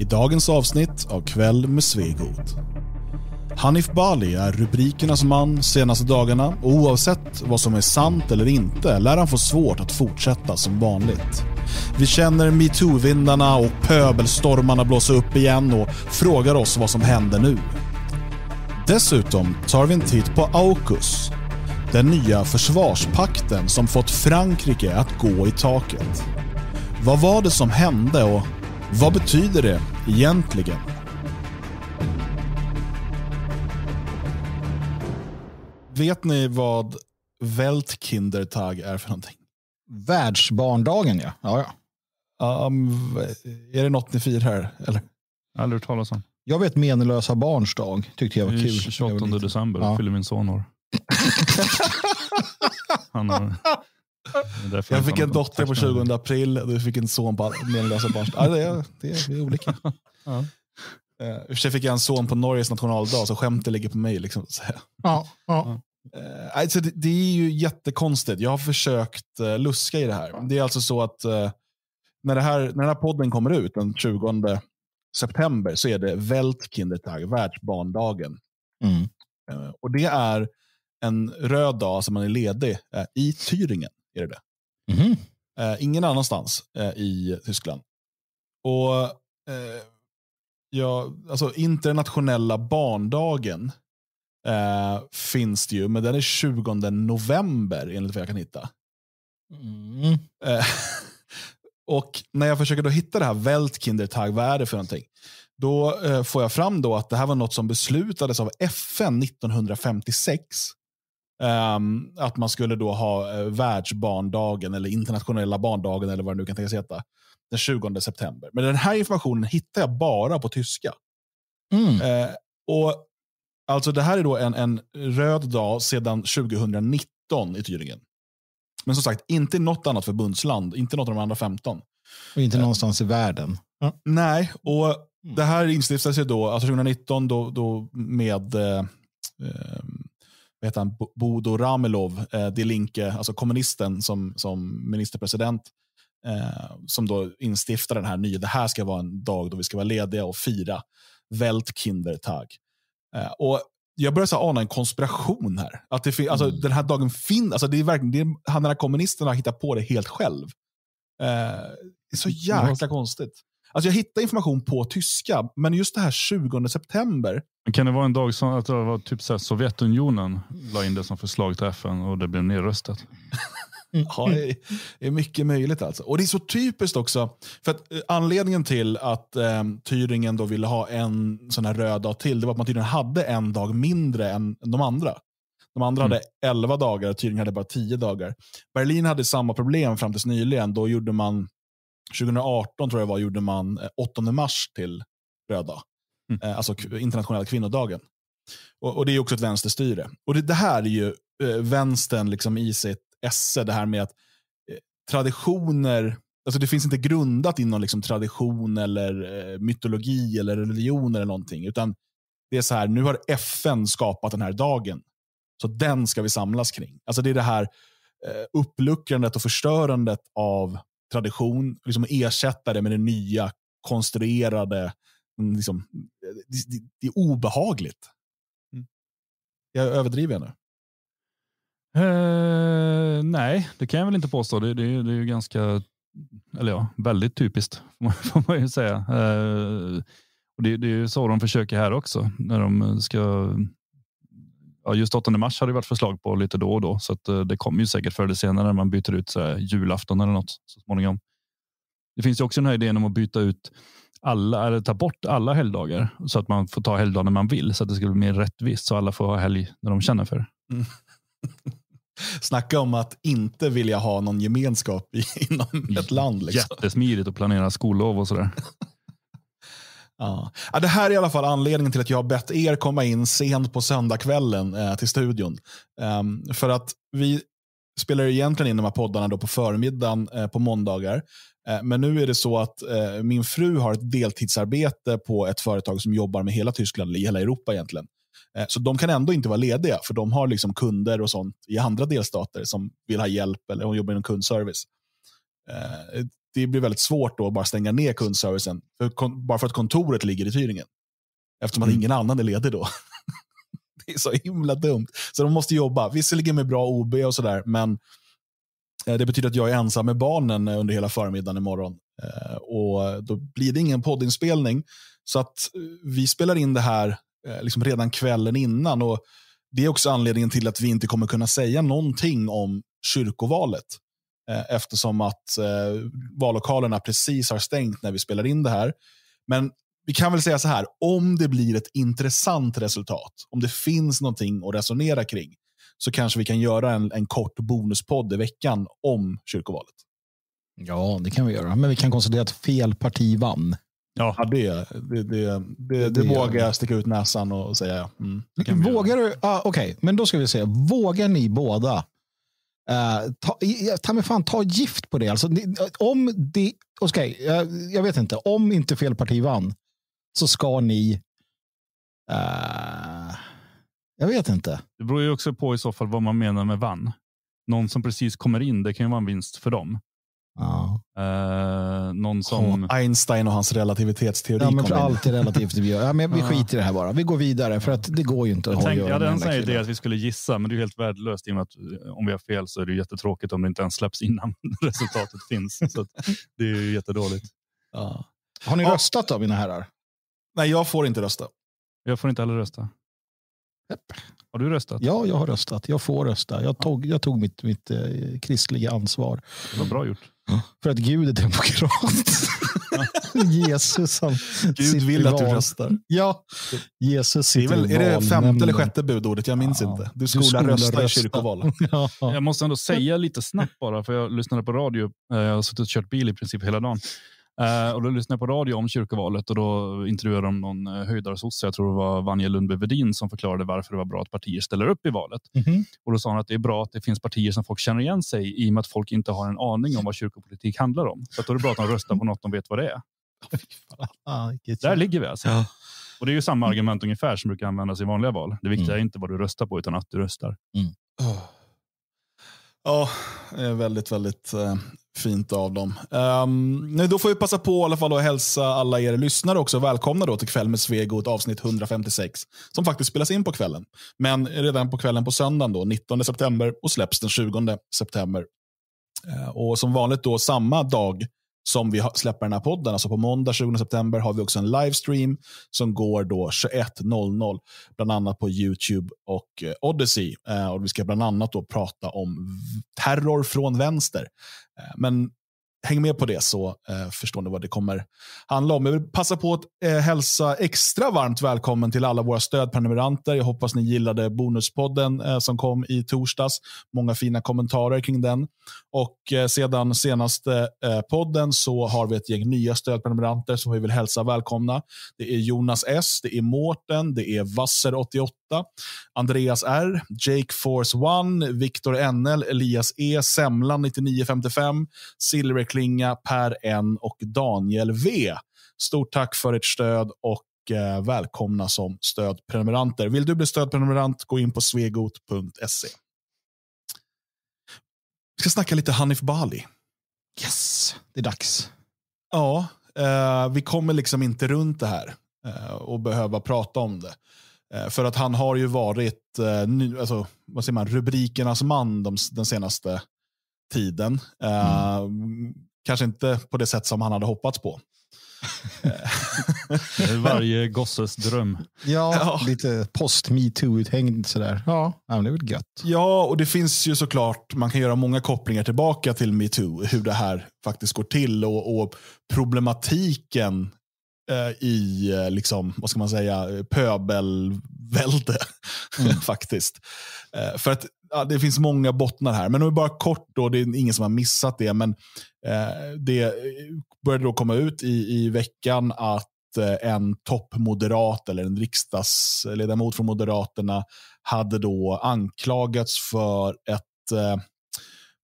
i dagens avsnitt av Kväll med Svegot. Hanif Bali är rubrikernas man senaste dagarna och oavsett vad som är sant eller inte lär han få svårt att fortsätta som vanligt. Vi känner metoo-vindarna och pöbelstormarna blåsa upp igen och frågar oss vad som händer nu. Dessutom tar vi en titt på AUKUS, den nya försvarspakten som fått Frankrike att gå i taket. Vad var det som hände och vad betyder det egentligen? Vet ni vad Weltkindertag är för någonting? Världsbarndagen ja. ja, ja. Um, är det något ni firar? Eller? Aldrig hört talas om. Jag vet Menelösa barns dag. Tyckte jag var kul. 28 december ja. fyller min son år. Han har jag, jag fick en dotter på 20 april och du fick en son på menlösa barns... Ja, det, är, det, är, olika. Ja. Uh, I och för sig fick jag en son på Norges nationaldag, så skämtet ligger på mig. Liksom, så ja, ja. Uh, alltså, det, det, är ju jättekonstigt. Jag har försökt uh, luska i det här. Det är alltså så att uh, när, det här, när den här podden kommer ut den 20 september så är det Weltkindertag, världsbarndagen. Mm. och det är en röd dag som man är ledig i Thüringen är det det. Mm. Eh, ingen annanstans eh, i Tyskland. Och eh, ja, alltså Internationella barndagen eh, finns det ju, men den är 20 november enligt vad jag kan hitta. Mm. Eh, och när jag försöker då hitta det här Weltkindertag, vad är det för någonting? Då eh, får jag fram då att det här var något som beslutades av FN 1956 Um, att man skulle då ha uh, världsbarndagen eller internationella barndagen eller vad det nu kan tänkas heta. Den 20 september. Men den här informationen hittar jag bara på tyska. Mm. Uh, och Alltså det här är då en, en röd dag sedan 2019 i Thüringen. Men som sagt, inte i något annat förbundsland, inte något av de andra 15. Och inte uh, någonstans i världen. Uh. Nej, och mm. det här instiftades ju då, alltså 2019 då, då med eh, ehm, vad han, Bodo Ramelov, eh, Delinke, alltså kommunisten som, som ministerpresident, eh, som då instiftar den här nya, det här ska vara en dag då vi ska vara lediga och fira Weltkindertag. Eh, och jag börjar så ana en konspiration här. Att det fin- alltså mm. den här dagen finns, alltså, det är verkligen, det är, han den här kommunisten har hittat på det helt själv. Eh, det är så mm. jäkla mm. konstigt. Alltså, jag hittar information på tyska, men just det här 20 september, kan det vara en dag som att det var typ så Sovjetunionen la in det som förslag till FN och det blev nedröstat? ja, det är mycket möjligt alltså. Och det är så typiskt också. För att eh, anledningen till att eh, Thüringen då ville ha en sån här röd dag till, det var att man tydligen hade en dag mindre än de andra. De andra mm. hade 11 dagar, och Thüringen hade bara 10 dagar. Berlin hade samma problem fram tills nyligen. Då gjorde man, 2018 tror jag var, gjorde man 8 eh, mars till röd dag. Mm. Eh, alltså internationella kvinnodagen. Och, och, det är också ett vänsterstyre. Och det, det här är ju eh, vänstern liksom i sitt esse, det här med att eh, traditioner, alltså det finns inte grundat i någon liksom tradition eller eh, mytologi eller religion eller någonting, utan det är så här, nu har FN skapat den här dagen. Så den ska vi samlas kring. Alltså det är det här eh, uppluckrandet och förstörandet av tradition, liksom ersätta det med det nya konstruerade Mm, liksom, det, det, det är obehagligt. Mm. Jag överdriver jag nu? Eh, nej, det kan jag väl inte påstå. Det, det, det är ju ganska, eller ja, väldigt typiskt får man ju säga. Eh, och det, det, är ju så de försöker här också när de ska. Ja, just 8 mars har det varit förslag på lite då och då, så att, eh, det kommer ju säkert förr eller senare man byter ut så julafton eller något så småningom. Det finns ju också den här idén om att byta ut alla, eller ta bort alla helgdagar så att man får ta helgdagar när man vill så att det ska bli mer rättvist så alla får ha helg när de känner för det. Mm. Snacka om att inte vilja ha någon gemenskap inom ett mm. land. Liksom. Jättesmidigt att planera skollov och sådär. Ja. Det här är i alla fall anledningen till att jag har bett er komma in sent på söndagskvällen eh, till studion. Ehm, för att vi spelar egentligen in de här poddarna då på förmiddagen eh, på måndagar. Eh, men nu är det så att eh, min fru har ett deltidsarbete på ett företag som jobbar med hela Tyskland, eller hela Europa egentligen. Eh, så de kan ändå inte vara lediga, för de har liksom kunder och sånt i andra delstater som vill ha hjälp, eller hon jobbar inom kundservice. Det blir väldigt svårt då att bara stänga ner kundservicen, bara för att kontoret ligger i Tyringen. Eftersom mm. ingen annan är ledig då. det är så himla dumt. Så de måste jobba, visserligen med bra OB och sådär, men Eh, det betyder att jag är ensam med barnen eh, under hela förmiddagen imorgon. Eh, och då blir det ingen poddinspelning. Så att vi spelar in det här liksom redan kvällen innan. Och det är också anledningen till att vi inte kommer kunna säga någonting om kyrkovalet. Eftersom att vallokalerna precis har stängt när vi spelar in det här. Men vi kan väl säga så här, om det blir ett intressant resultat, om det finns någonting att resonera kring, så kanske vi kan göra en, en kort bonuspodd i veckan om kyrkovalet. Ja, det kan vi göra. Men vi kan konstatera att fel parti vann. Ja, ja det, det, det, det, det vågar jag sticka ut näsan och säga. Mm, vågar du? Ah, Okej, okay. men då ska vi se. Vågar ni båda? Eh, ta, ta mig fan, ta gift på det. Alltså, om det, okay, jag, jag vet inte. Om inte fel parti vann så ska ni eh, jag vet inte. Det beror ju också på i så fall vad man menar med vann. Någon som precis kommer in, det kan ju vara en vinst för dem. Ja. Uh, någon som... Oh, Einstein och hans relativitetsteori. Ja, men för allt är relativt. ja, men vi skiter i det här bara. Vi går vidare för att det går ju inte. Jag, att tänkte, jag hade ens en idé att vi skulle gissa, men det är helt värdelöst i och med att eh, om vi har fel så är det jättetråkigt om det inte ens släpps innan resultatet finns. Så det är ju jättedåligt. Ja. Har ni ja. röstat då, mina herrar? Nej, jag får inte rösta. Jag får inte heller rösta. Har du röstat? Ja, jag har röstat. Jag får rösta. Jag tog, jag tog mitt, mitt eh, kristliga ansvar. Det var bra gjort. För att Gud är demokrat. Jesus han Gud vill att du röstar. Ja, Jesus Det är, sitter väl, i är det femte eller sjätte budordet? Jag minns Ja. inte. Du skola, skola rösta i kyrkoval. Ja. Jag måste ändå säga lite snabbt bara, för jag lyssnade på radio. Eh, jag har suttit och kört bil i princip hela dagen. Eh, och då lyssnade jag på radio om kyrkovalet och då intervjuade de någon eh, höjdarsosse, jag tror det var Vanja Lundby-Wedin, som förklarade varför det var bra att partier ställer upp i valet. Mm -hmm. Och Då sa han att det är bra att det finns partier som folk känner igen sig i, och med att folk inte har en aning om vad kyrkopolitik handlar om. Så då är det bra att de röstar på något de vet vad det är. Där ligger vi alltså. Ja. Och det är ju samma argument ungefär som brukar användas i vanliga val. Det viktiga mm. är inte vad du röstar på utan att du röstar. Mm. Oh. Ja, väldigt, väldigt eh, Fint av dem. Um, då får vi passa på i alla fall att hälsa alla er lyssnare också välkomna då till Kväll med Svegot avsnitt 156 som faktiskt spelas in på kvällen. Men redan på kvällen på söndagen då, 19 september och släpps den 20 september. Uh, och som vanligt då samma dag som vi släpper den här podden, alltså på måndag 20 september har vi också en livestream som går då 21.00, bland annat på YouTube och eh, Odyssey. Eh, och vi ska bland annat då prata om terror från vänster. Eh, men häng med på det så eh, förstår ni vad det kommer handla om. Jag vill passa på att eh, hälsa extra varmt välkommen till alla våra stödprenumeranter. Jag hoppas ni gillade Bonuspodden som kom i torsdags. Många fina kommentarer kring den. Och sedan senaste podden så har vi ett gäng nya stödprenumeranter som vi vill hälsa välkomna. Det är Jonas S, det är Mårten, det är Vasser88, Andreas R, Jake Force One, Victor NL, Elias E, Semlan 9955, Silverklinga, Per N och Daniel V. Stort tack för ert stöd och eh, välkomna som stödprenumeranter. Vill du bli stödprenumerant, gå in på svegot.se. Vi ska snacka lite Hanif Bali. Yes, det är dags. Ja, eh, vi kommer liksom inte runt det här eh, och behöva prata om det. Eh, för att han har ju varit eh, alltså, vad säger man, rubrikernas man de, den senaste tiden. Eh, mm. Kanske inte på det sätt som han hade hoppats på. varje gosses dröm. Ja, ja. lite post metoo-uthängd sådär. Ja. det är väl gött. Ja, och det finns ju såklart, man kan göra många kopplingar tillbaka till metoo, hur det här faktiskt går till och, och problematiken Eh, i, eh, liksom, vad ska man säga, pöbelvälde. Mm. faktiskt. Eh, för att ja, det finns många bottnar här. Men om vi bara kort då, det är ingen som har missat det, men eh, det började då komma ut i, i veckan att en toppmoderat eller en riksdagsledamot från Moderaterna hade då anklagats för ett eh,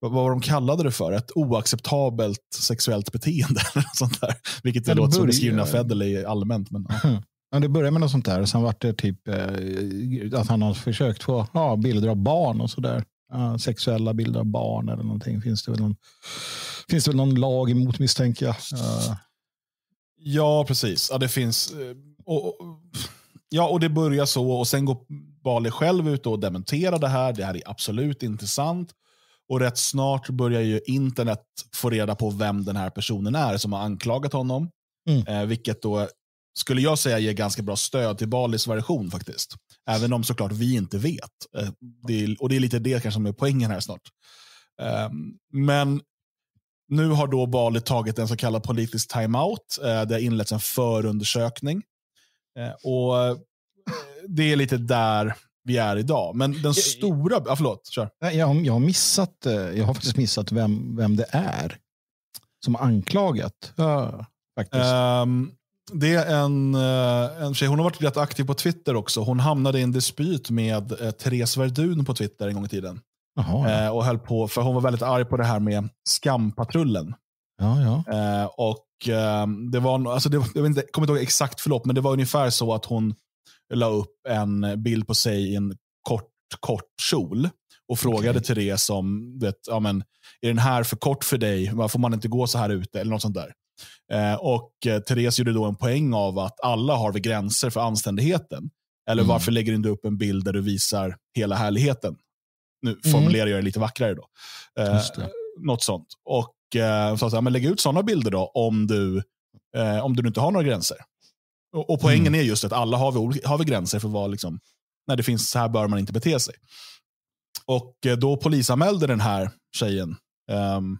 vad var de kallade det för? Ett oacceptabelt sexuellt beteende. sånt där. Vilket det, det låter som beskrivna Federley allmänt. Men, ja. Mhm. ja. det började med något sånt där sen var det typ eh, att han har försökt få ja, bilder av barn och sådär. Uh, sexuella bilder av barn eller någonting. Finns det väl någon, finns det väl någon lag emot misstänker jag. Uh. Ja, precis. Ja, det finns. Eh, och, och, ja, och det börjar så och sen går Bali själv ut och dementerar det här. Det här är absolut inte sant. Och rätt snart börjar ju internet få reda på vem den här personen är som har anklagat honom. Mm. Eh, vilket då skulle jag säga ger ganska bra stöd till Balis version faktiskt. Även om såklart vi inte vet. Eh, det är, och det är lite det kanske som är poängen här snart. Eh, men nu har då Bali tagit en så kallad politisk timeout. Eh, det har inletts en förundersökning. Eh, och eh, det är lite där vi är idag. Men den stora... Ah, förlåt, kör. Jag, jag, har missat, eh, jag har faktiskt missat vem, vem det är som anklagat. Ja. Eh, faktiskt. Um, det är en, eh, en tjej, hon har varit rätt aktiv på Twitter också. Hon hamnade i en dispyt med eh, Therese Verdun på Twitter en gång i tiden. Jaha, ja. eh, och höll på, för hon var väldigt arg på det här med skampatrullen. Ja, ja. Eh, och eh, det var, alltså det, jag, vet inte, jag kommer inte ihåg exakt förlopp, men det var ungefär så att hon la upp en bild på sig i en kort, kort kjol och frågade okay. Therese om, vet, ja, men, är den här för kort för dig? Får man inte gå så här ute? Eller något sånt där. Eh, och eh, Therese gjorde då en poäng av att alla har vi gränser för anständigheten. Eller mm. varför lägger du inte upp en bild där du visar hela härligheten? Nu formulerar jag det lite vackrare då. Eh, något sånt. Och eh, så att, ja, men lägg ut sådana bilder då om du, eh, om du inte har några gränser. Och, och poängen mm. är just att alla har vi, har vi gränser för vad, liksom, när det finns så här bör man inte bete sig. Och eh, då polisanmälde den här tjejen um,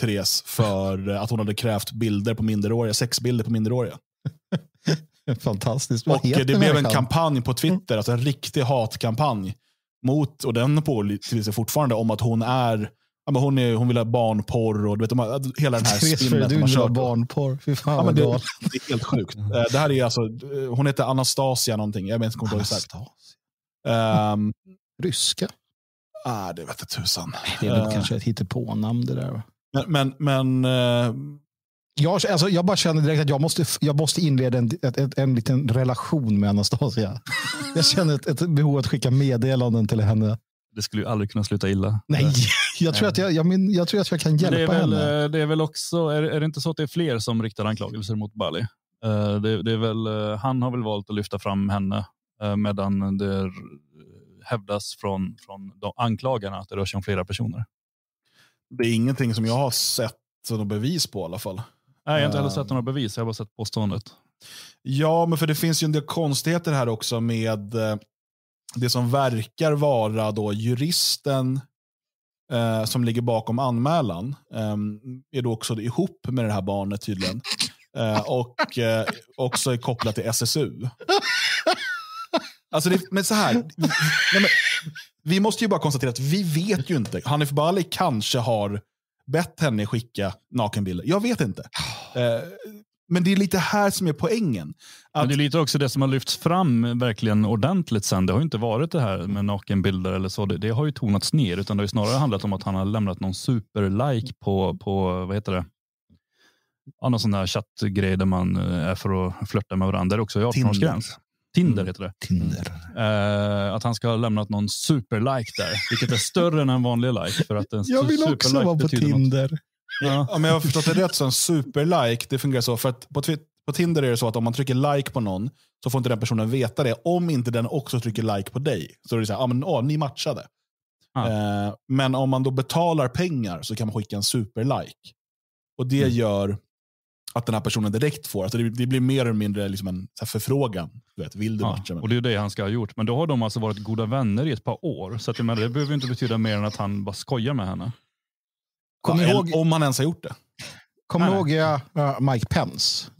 Therese för att hon hade krävt bilder på minderåriga, sexbilder på minderåriga. Fantastiskt. och eh, det blev en kampanj på mm. Twitter, alltså en riktig hatkampanj mot, och den pågår fortfarande, om att hon är Ja, men hon, är, hon vill ha barnporr och du vet, de har, hela den här spinnen. Du vill ha barnporr? Fy fan ja, men det, det, är helt sjukt. Eh, det här är alltså, eh, hon heter Anastasia någonting. Jag vet inte, kommer inte exakt. Um, Ryska? Ah, det vete tusan. Det är väl uh, kanske ett hittepå-namn det där. Men, men, men uh, jag, alltså, jag bara känner direkt att jag måste, jag måste inleda en, ett, ett, en liten relation med Anastasia. jag känner ett, ett behov att skicka meddelanden till henne det skulle ju aldrig kunna sluta illa. Nej, eh, jag tror att eh. jag, jag, min, jag, tror att jag kan hjälpa det väl, henne. Eh, det är väl också, är, är, det inte så att det är fler som riktar anklagelser mot Bali? Uh, det, det, är väl, han har väl valt att lyfta fram henne uh, medan det hävdas från, från de anklagarna att det rör sig om flera personer. Det är ingenting som jag har sett några bevis på i alla fall. Nej, jag har inte heller sett ehm. några bevis. Jag har bara sett påståendet. Ja, men för det finns ju en del konstigheter här också med det som verkar vara då juristen eh, som ligger bakom anmälan eh, är då också ihop med det här barnet tydligen. Eh, och eh, också är kopplat till SSU. Alltså det, men så här. Nej, men, vi måste ju bara konstatera att vi vet ju inte. Hanif Bali kanske har bett henne skicka nakenbilder. Jag vet inte. Eh, men det är lite här som är poängen. Att... Men det är lite också det som har lyfts fram verkligen ordentligt sen. Det har inte varit det här med nakenbilder eller så. Det, det har ju tonats ner, utan det har snarare handlat om att han har lämnat någon superlike på, på vad heter det? någon sån där chattgrej där man eh, är för att flörta med varandra. Det är också 18-årsgräns. Tinder mm. heter det. Tinder. Uh, att han ska ha lämnat någon superlike där, vilket är större än en vanlig like. För att en Jag vill också vara på Tinder. Något. Ja. Om jag har förstått det rätt så en superlike, det fungerar så. För att på, på Tinder är det så att om man trycker like på någon så får inte den personen veta det om inte den också trycker like på dig. Så är det så här, ah, men, ah, ni matchade. Ah. Eh, men om man då betalar pengar så kan man skicka en superlike. Och det mm. gör att den här personen direkt får. Alltså det, det blir mer eller mindre liksom en så förfrågan. Du vet, vill du ja, matcha med Och det är det han ska ha gjort. Men då har de alltså varit goda vänner i ett par år. Så att, menar, det behöver inte betyda mer än att han bara skojar med henne. Kom ja, ihåg, om man ens har gjort det. Kommer du ihåg uh, Mike Pence,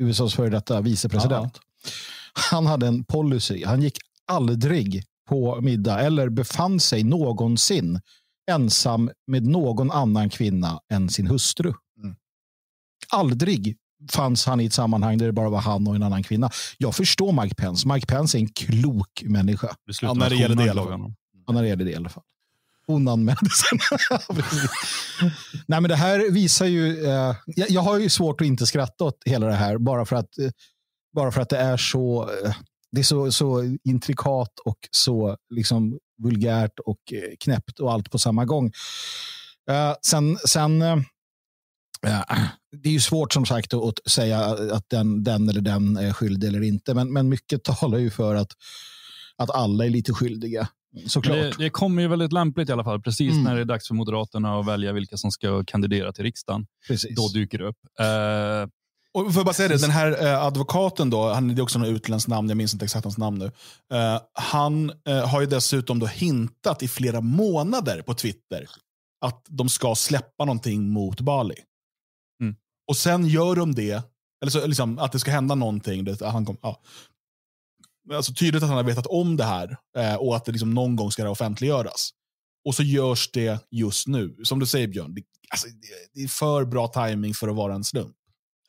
USAs före detta vicepresident? Ja. Han hade en policy. Han gick aldrig på middag eller befann sig någonsin ensam med någon annan kvinna än sin hustru. Mm. Aldrig fanns han i ett sammanhang där det bara var han och en annan kvinna. Jag förstår Mike Pence. Mike Pence är en klok människa. Ja, när det gäller det i alla fall. Hon anmälde sig. Nej, men det här visar ju... Eh, jag, jag, har ju svårt att inte skratta åt hela det här, bara för att, eh, bara för att det är så... Eh, det är så, så intrikat och så liksom vulgärt och eh, knäppt och allt på samma gång. Eh, sen, sen eh, det är ju svårt som sagt att säga att den, den eller den är skyldig eller inte, men, men mycket talar ju för att, att alla är lite skyldiga. Såklart. Det, det, kommer ju väldigt lämpligt i alla fall, precis mm. när det är dags för Moderaterna att välja vilka som ska kandidera till riksdagen. Precis. Då dyker det upp. Eh, och för bara säga det, den här eh, advokaten då, han är också något utländskt namn, jag minns inte exakt hans namn nu. Eh, han eh, har ju dessutom då hintat i flera månader på Twitter att de ska släppa någonting mot Bali. Mm. Och sen gör de det, eller så, liksom, att det ska hända någonting. Det, han kom, ja alltså tydligt att han har vetat om det här eh, och att det liksom någon gång ska det offentliggöras. Och så görs det just nu. Som du säger Björn, det, alltså, det är för bra timing för att vara en slump.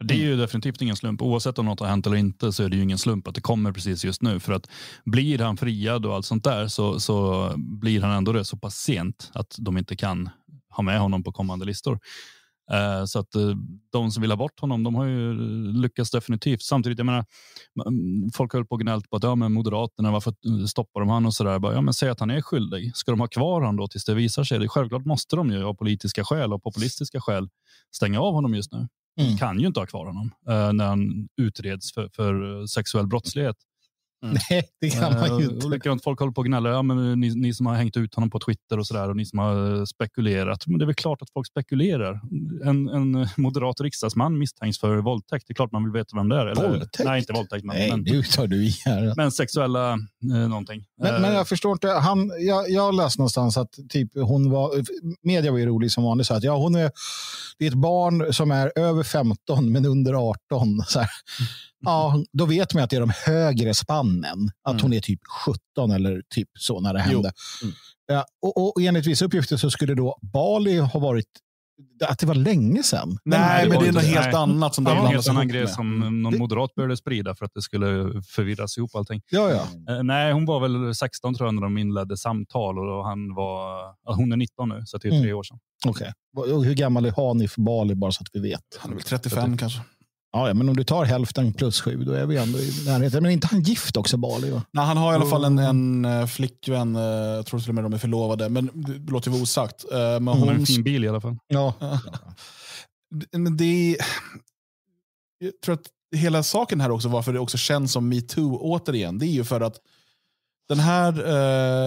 Det är ju definitivt ingen slump. Oavsett om något har hänt eller inte så är det ju ingen slump att det kommer precis just nu. För att blir han friad och allt sånt där så, så blir han ändå det så pass sent att de inte kan ha med honom på kommande listor. Eh, så att eh, de som vill ha bort honom, de har ju eh, lyckats definitivt. Samtidigt, jag menar, folk höll på och gnällt på att ja, men Moderaterna, varför stoppar de han och så där? ja, men säg att han är skyldig. Ska de ha kvar honom då tills det visar sig? Det självklart måste de ju av politiska skäl och populistiska skäl stänga av honom just nu. Mm. Kan ju inte ha kvar honom när han utreds för, för sexuell brottslighet. Mm. Nej, det kan man ju eh, inte. likadant, folk håller på och gnäller. Ja, men ni, ni, som har hängt ut honom på Twitter och så där och ni som har eh, spekulerat. Men det är väl klart att folk spekulerar. En, en eh, moderat riksdagsman misstänks för våldtäkt. Det är klart man vill veta vem det är. Eller, Nej, inte våldtäkt. Men, Nej, men, nu tar du i här. Men sexuella eh, någonting. Men, men, jag eh. förstår inte. Han, jag, jag läste någonstans att typ hon var, media var ju rolig som vanligt. Så att, ja, hon är, det är ett barn som är över 15 men under 18. Så här. Ja, då vet man att det är de högre spannen. Att mm. hon är typ 17 eller typ så när det hände. Mm. Ja, och, och enligt vissa uppgifter så skulle då Bali ha varit att det var länge sedan. Nej, men det är något helt annat som det har blandats ihop grej med. som mm. någon det... moderat började sprida för att det skulle förvirras ihop allting. Ja, ja. Eh, nej, hon var väl 16 tror jag när de inledde samtal och han var, hon är 19 nu, så det är tre mm. år sedan. Okej. Okay. Hur gammal är Hanif Bali bara så att vi vet? Han är väl 35 kanske. Ja, men om du tar hälften plus sju, då är vi ändå i närheten. Men inte han gift också, Bali? Va? Nej, han har i alla fall en, en eh, flickvän. Eh, jag tror till och med de är förlovade, men det låter ju vara osagt. Eh, men hon har en fin bil i alla fall. Ja. men det är... Jag tror att hela saken här också, varför det också känns som metoo återigen, det är ju för att den här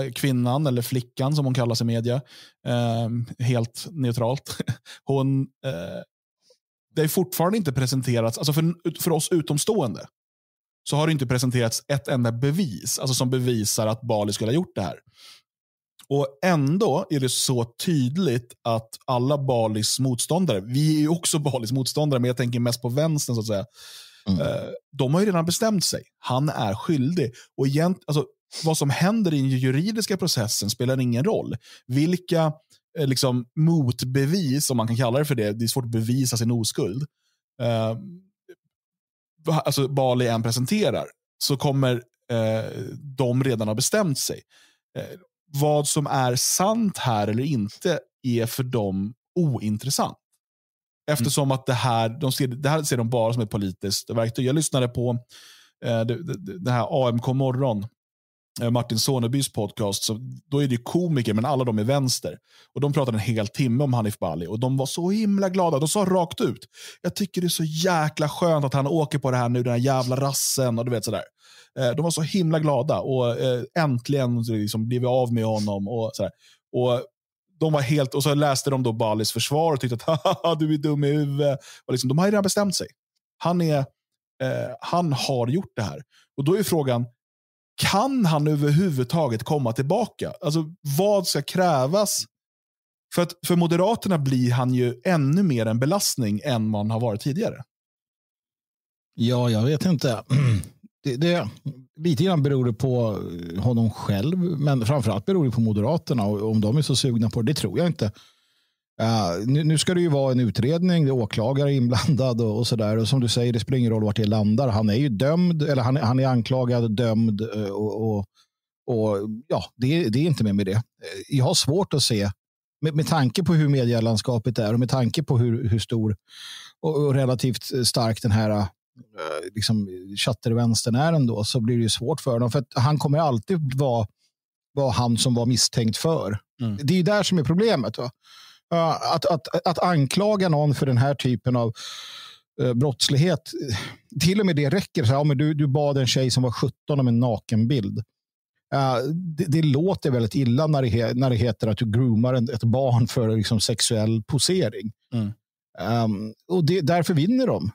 eh, kvinnan, eller flickan som hon kallas i media, eh, helt neutralt, hon eh, det är fortfarande inte presenterats, alltså för, för oss utomstående, så har det inte presenterats ett enda bevis alltså som bevisar att Bali skulle ha gjort det här. Och Ändå är det så tydligt att alla Balis motståndare, vi är ju också Balis motståndare, men jag tänker mest på vänstern, så att säga. Mm. Eh, de har ju redan bestämt sig. Han är skyldig. Och egent, alltså, vad som händer i den juridiska processen spelar ingen roll. Vilka Eh, liksom, motbevis, om man kan kalla det för det. Det är svårt att bevisa sin oskuld. Eh, alltså Bali än presenterar så kommer eh, de redan ha bestämt sig. Eh, vad som är sant här eller inte är för dem ointressant. Eftersom mm. att det här, de ser, det här ser de bara som ett politiskt verktyg. Jag lyssnade på eh, det, det, det här AMK morgon Eh, Martin Sonebys podcast, så då är det komiker, men alla de är vänster. Och De pratade en hel timme om Hanif Bali och de var så himla glada. De sa rakt ut, jag tycker det är så jäkla skönt att han åker på det här nu, den här jävla rassen och du vet sådär. Eh, de var så himla glada och eh, äntligen liksom blev vi av med honom. Och, sådär. och de var helt, och så läste de då Balis försvar och tyckte att Haha, du är dum i huvudet. liksom, de har ju redan bestämt sig. Han, är, eh, han har gjort det här. Och då är frågan, kan han överhuvudtaget komma tillbaka? Alltså, vad ska krävas? För, att, för Moderaterna blir han ju ännu mer en belastning än man har varit tidigare. Ja, jag vet inte. Det, det, lite grann beror det på eh, honom själv, men framförallt beror det på Moderaterna. Och om de är så sugna på det, det tror jag inte. Uh, nu, nu, ska det ju vara en utredning, det är åklagare inblandad och, och sådär. Och som du säger, det spelar ingen roll vart det landar. Han är ju dömd, eller han, han är anklagad, dömd eh, och, och, och ja, det, det, är inte mer med det. Eh, jag har svårt att se, med, med tanke på hur medielandskapet är och med tanke på hur, hur stor och, och, relativt stark den här eh, liksom, chattervänstern är ändå, så blir det ju svårt för honom. För han kommer alltid vara, vara han som var misstänkt för. Mm. Det är ju där som är problemet. Va? Eh, att, att, att anklaga någon för den här typen av eh, brottslighet, till och med det räcker. Så här, men du, du bad en tjej som var 17 om en nakenbild. Uh, det, det, låter väldigt illa när det, när det heter att du groomar ett barn för liksom, sexuell posering. Mm. Um, och det, därför vinner de.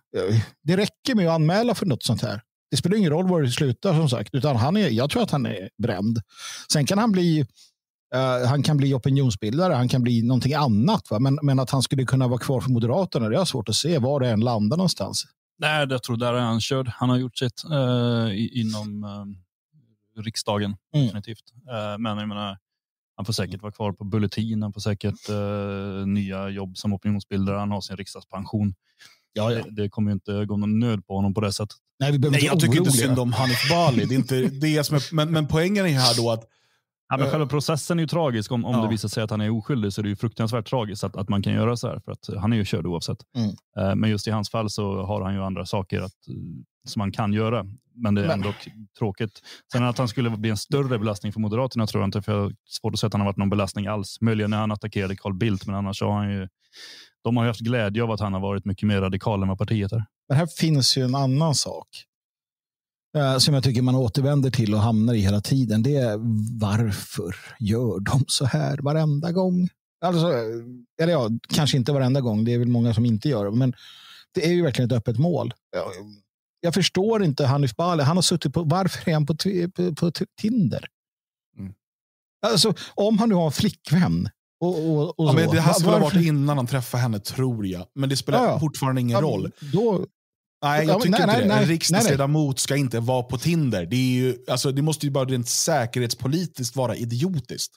Det räcker med att anmäla för något sånt här. Det spelar ingen roll var det slutar som sagt. Utan han är, jag tror att han är bränd. Sen kan han bli Uh, han kan bli opinionsbildare, han kan bli någonting annat. Va? Men, men att han skulle kunna vara kvar för Moderaterna, det är svårt att se var det än landar någonstans. Nej, jag tror där är han körd. Han har gjort sitt uh, i, inom uh, riksdagen, mm. definitivt. men jag menar, han får säkert vara kvar på Bulletin, han får säkert nya jobb som opinionsbildare, han har sin riksdagspension. Ja, ja. Det, det kommer inte gå någon nöd på honom på det sättet. Nej, vi behöver Nej, inte jag tycker inte synd om Hanif Bali. Det är inte det som är, men, men poängen är här då att Ja, men eh. själva processen är ju tragisk. Om, om ja. det visar sig att han är oskyldig så är det ju fruktansvärt tragiskt att, att man kan göra så här. För att han är ju körd oavsett. Mm. Eh, men just i hans fall så har han ju andra saker att, som man kan göra. Men det är ändå tråkigt. Sen att han skulle bli en större belastning för Moderaterna tror jag inte. För jag har svårt att se att han har varit någon belastning alls. Möjligen när han attackerade Carl Bildt, men annars har han ju... De har ju haft glädje av att han har varit mycket mer radikal än vad partiet är. Men här finns ju en annan sak Eh, som jag tycker man återvänder till och hamnar i hela tiden, det är varför gör de så här varenda gång? Alltså, eh, eller ja, kanske inte varenda gång, det är väl många som inte gör det, men det är ju verkligen ett öppet mål. Jag förstår inte Hanif Bali, han har suttit på, varför är han på, på, på Tinder? Mm. Alltså, om han nu har en flickvän, och, och, och ja, men det här skulle ha varit innan han träffade henne, tror jag. Men det spelar ja, fortfarande ingen ja, roll. Då, Nej, jag tycker nej, inte nej, det. en riksdagsledamot ska inte vara på Tinder. Det, är ju, alltså, det måste ju bara rent säkerhetspolitiskt vara idiotiskt.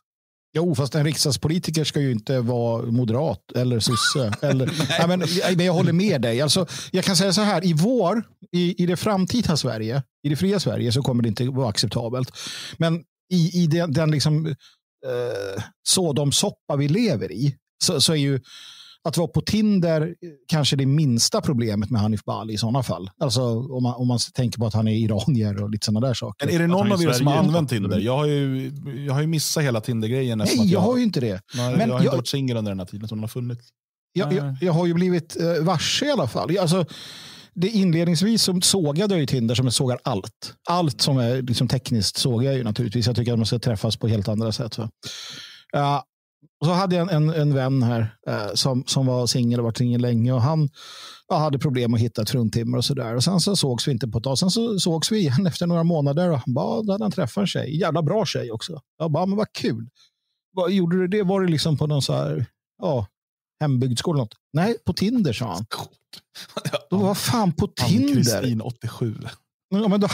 Jo, fast en riksdagspolitiker ska ju inte vara moderat eller sosse. eller, nej. men, men jag håller med dig. Alltså, jag kan säga så här, i vår, i, i det framtida Sverige, i det fria Sverige så kommer det inte vara acceptabelt. Men i, i den, den liksom, eh, så de soppa vi lever i så, så är ju att vara på Tinder eh, kanske är det minsta problemet med Hanif Bali i sådana fall. Alltså om man, om man tänker på att han är iranier och lite sådana där saker. Men är det någon av er som har använt Tinder? Jag har ju, jag har ju missat hela Tinder-grejen. Nej, jag, jag har ju inte det. Nej, Men jag har jag, inte varit singel under den här tiden som den har funnits. Jag, jag, jag, har ju blivit eh, varse i alla fall. Alltså, det inledningsvis som sågade jag ju Tinder som jag sågar allt. Allt som är liksom tekniskt sågar jag ju naturligtvis. Jag tycker att man ska träffas på helt andra sätt. Uh, och så hade jag en, en, en vän här eh, som, som var singel och varit singel länge och han ja, hade problem att hitta fruntimmer och sådär. sen så sågs vi inte på ett tag. Sen så sågs vi igen efter några månader och han bara, då hade han träffat en tjej. Jävla bra tjej också. Jag bara, men vad kul. Vad, gjorde du det? Var det liksom på någon så här, ja, hembygdsgård eller något? Nej, på Tinder sa han. Då var fan på Tinder. 87. Ja, men då,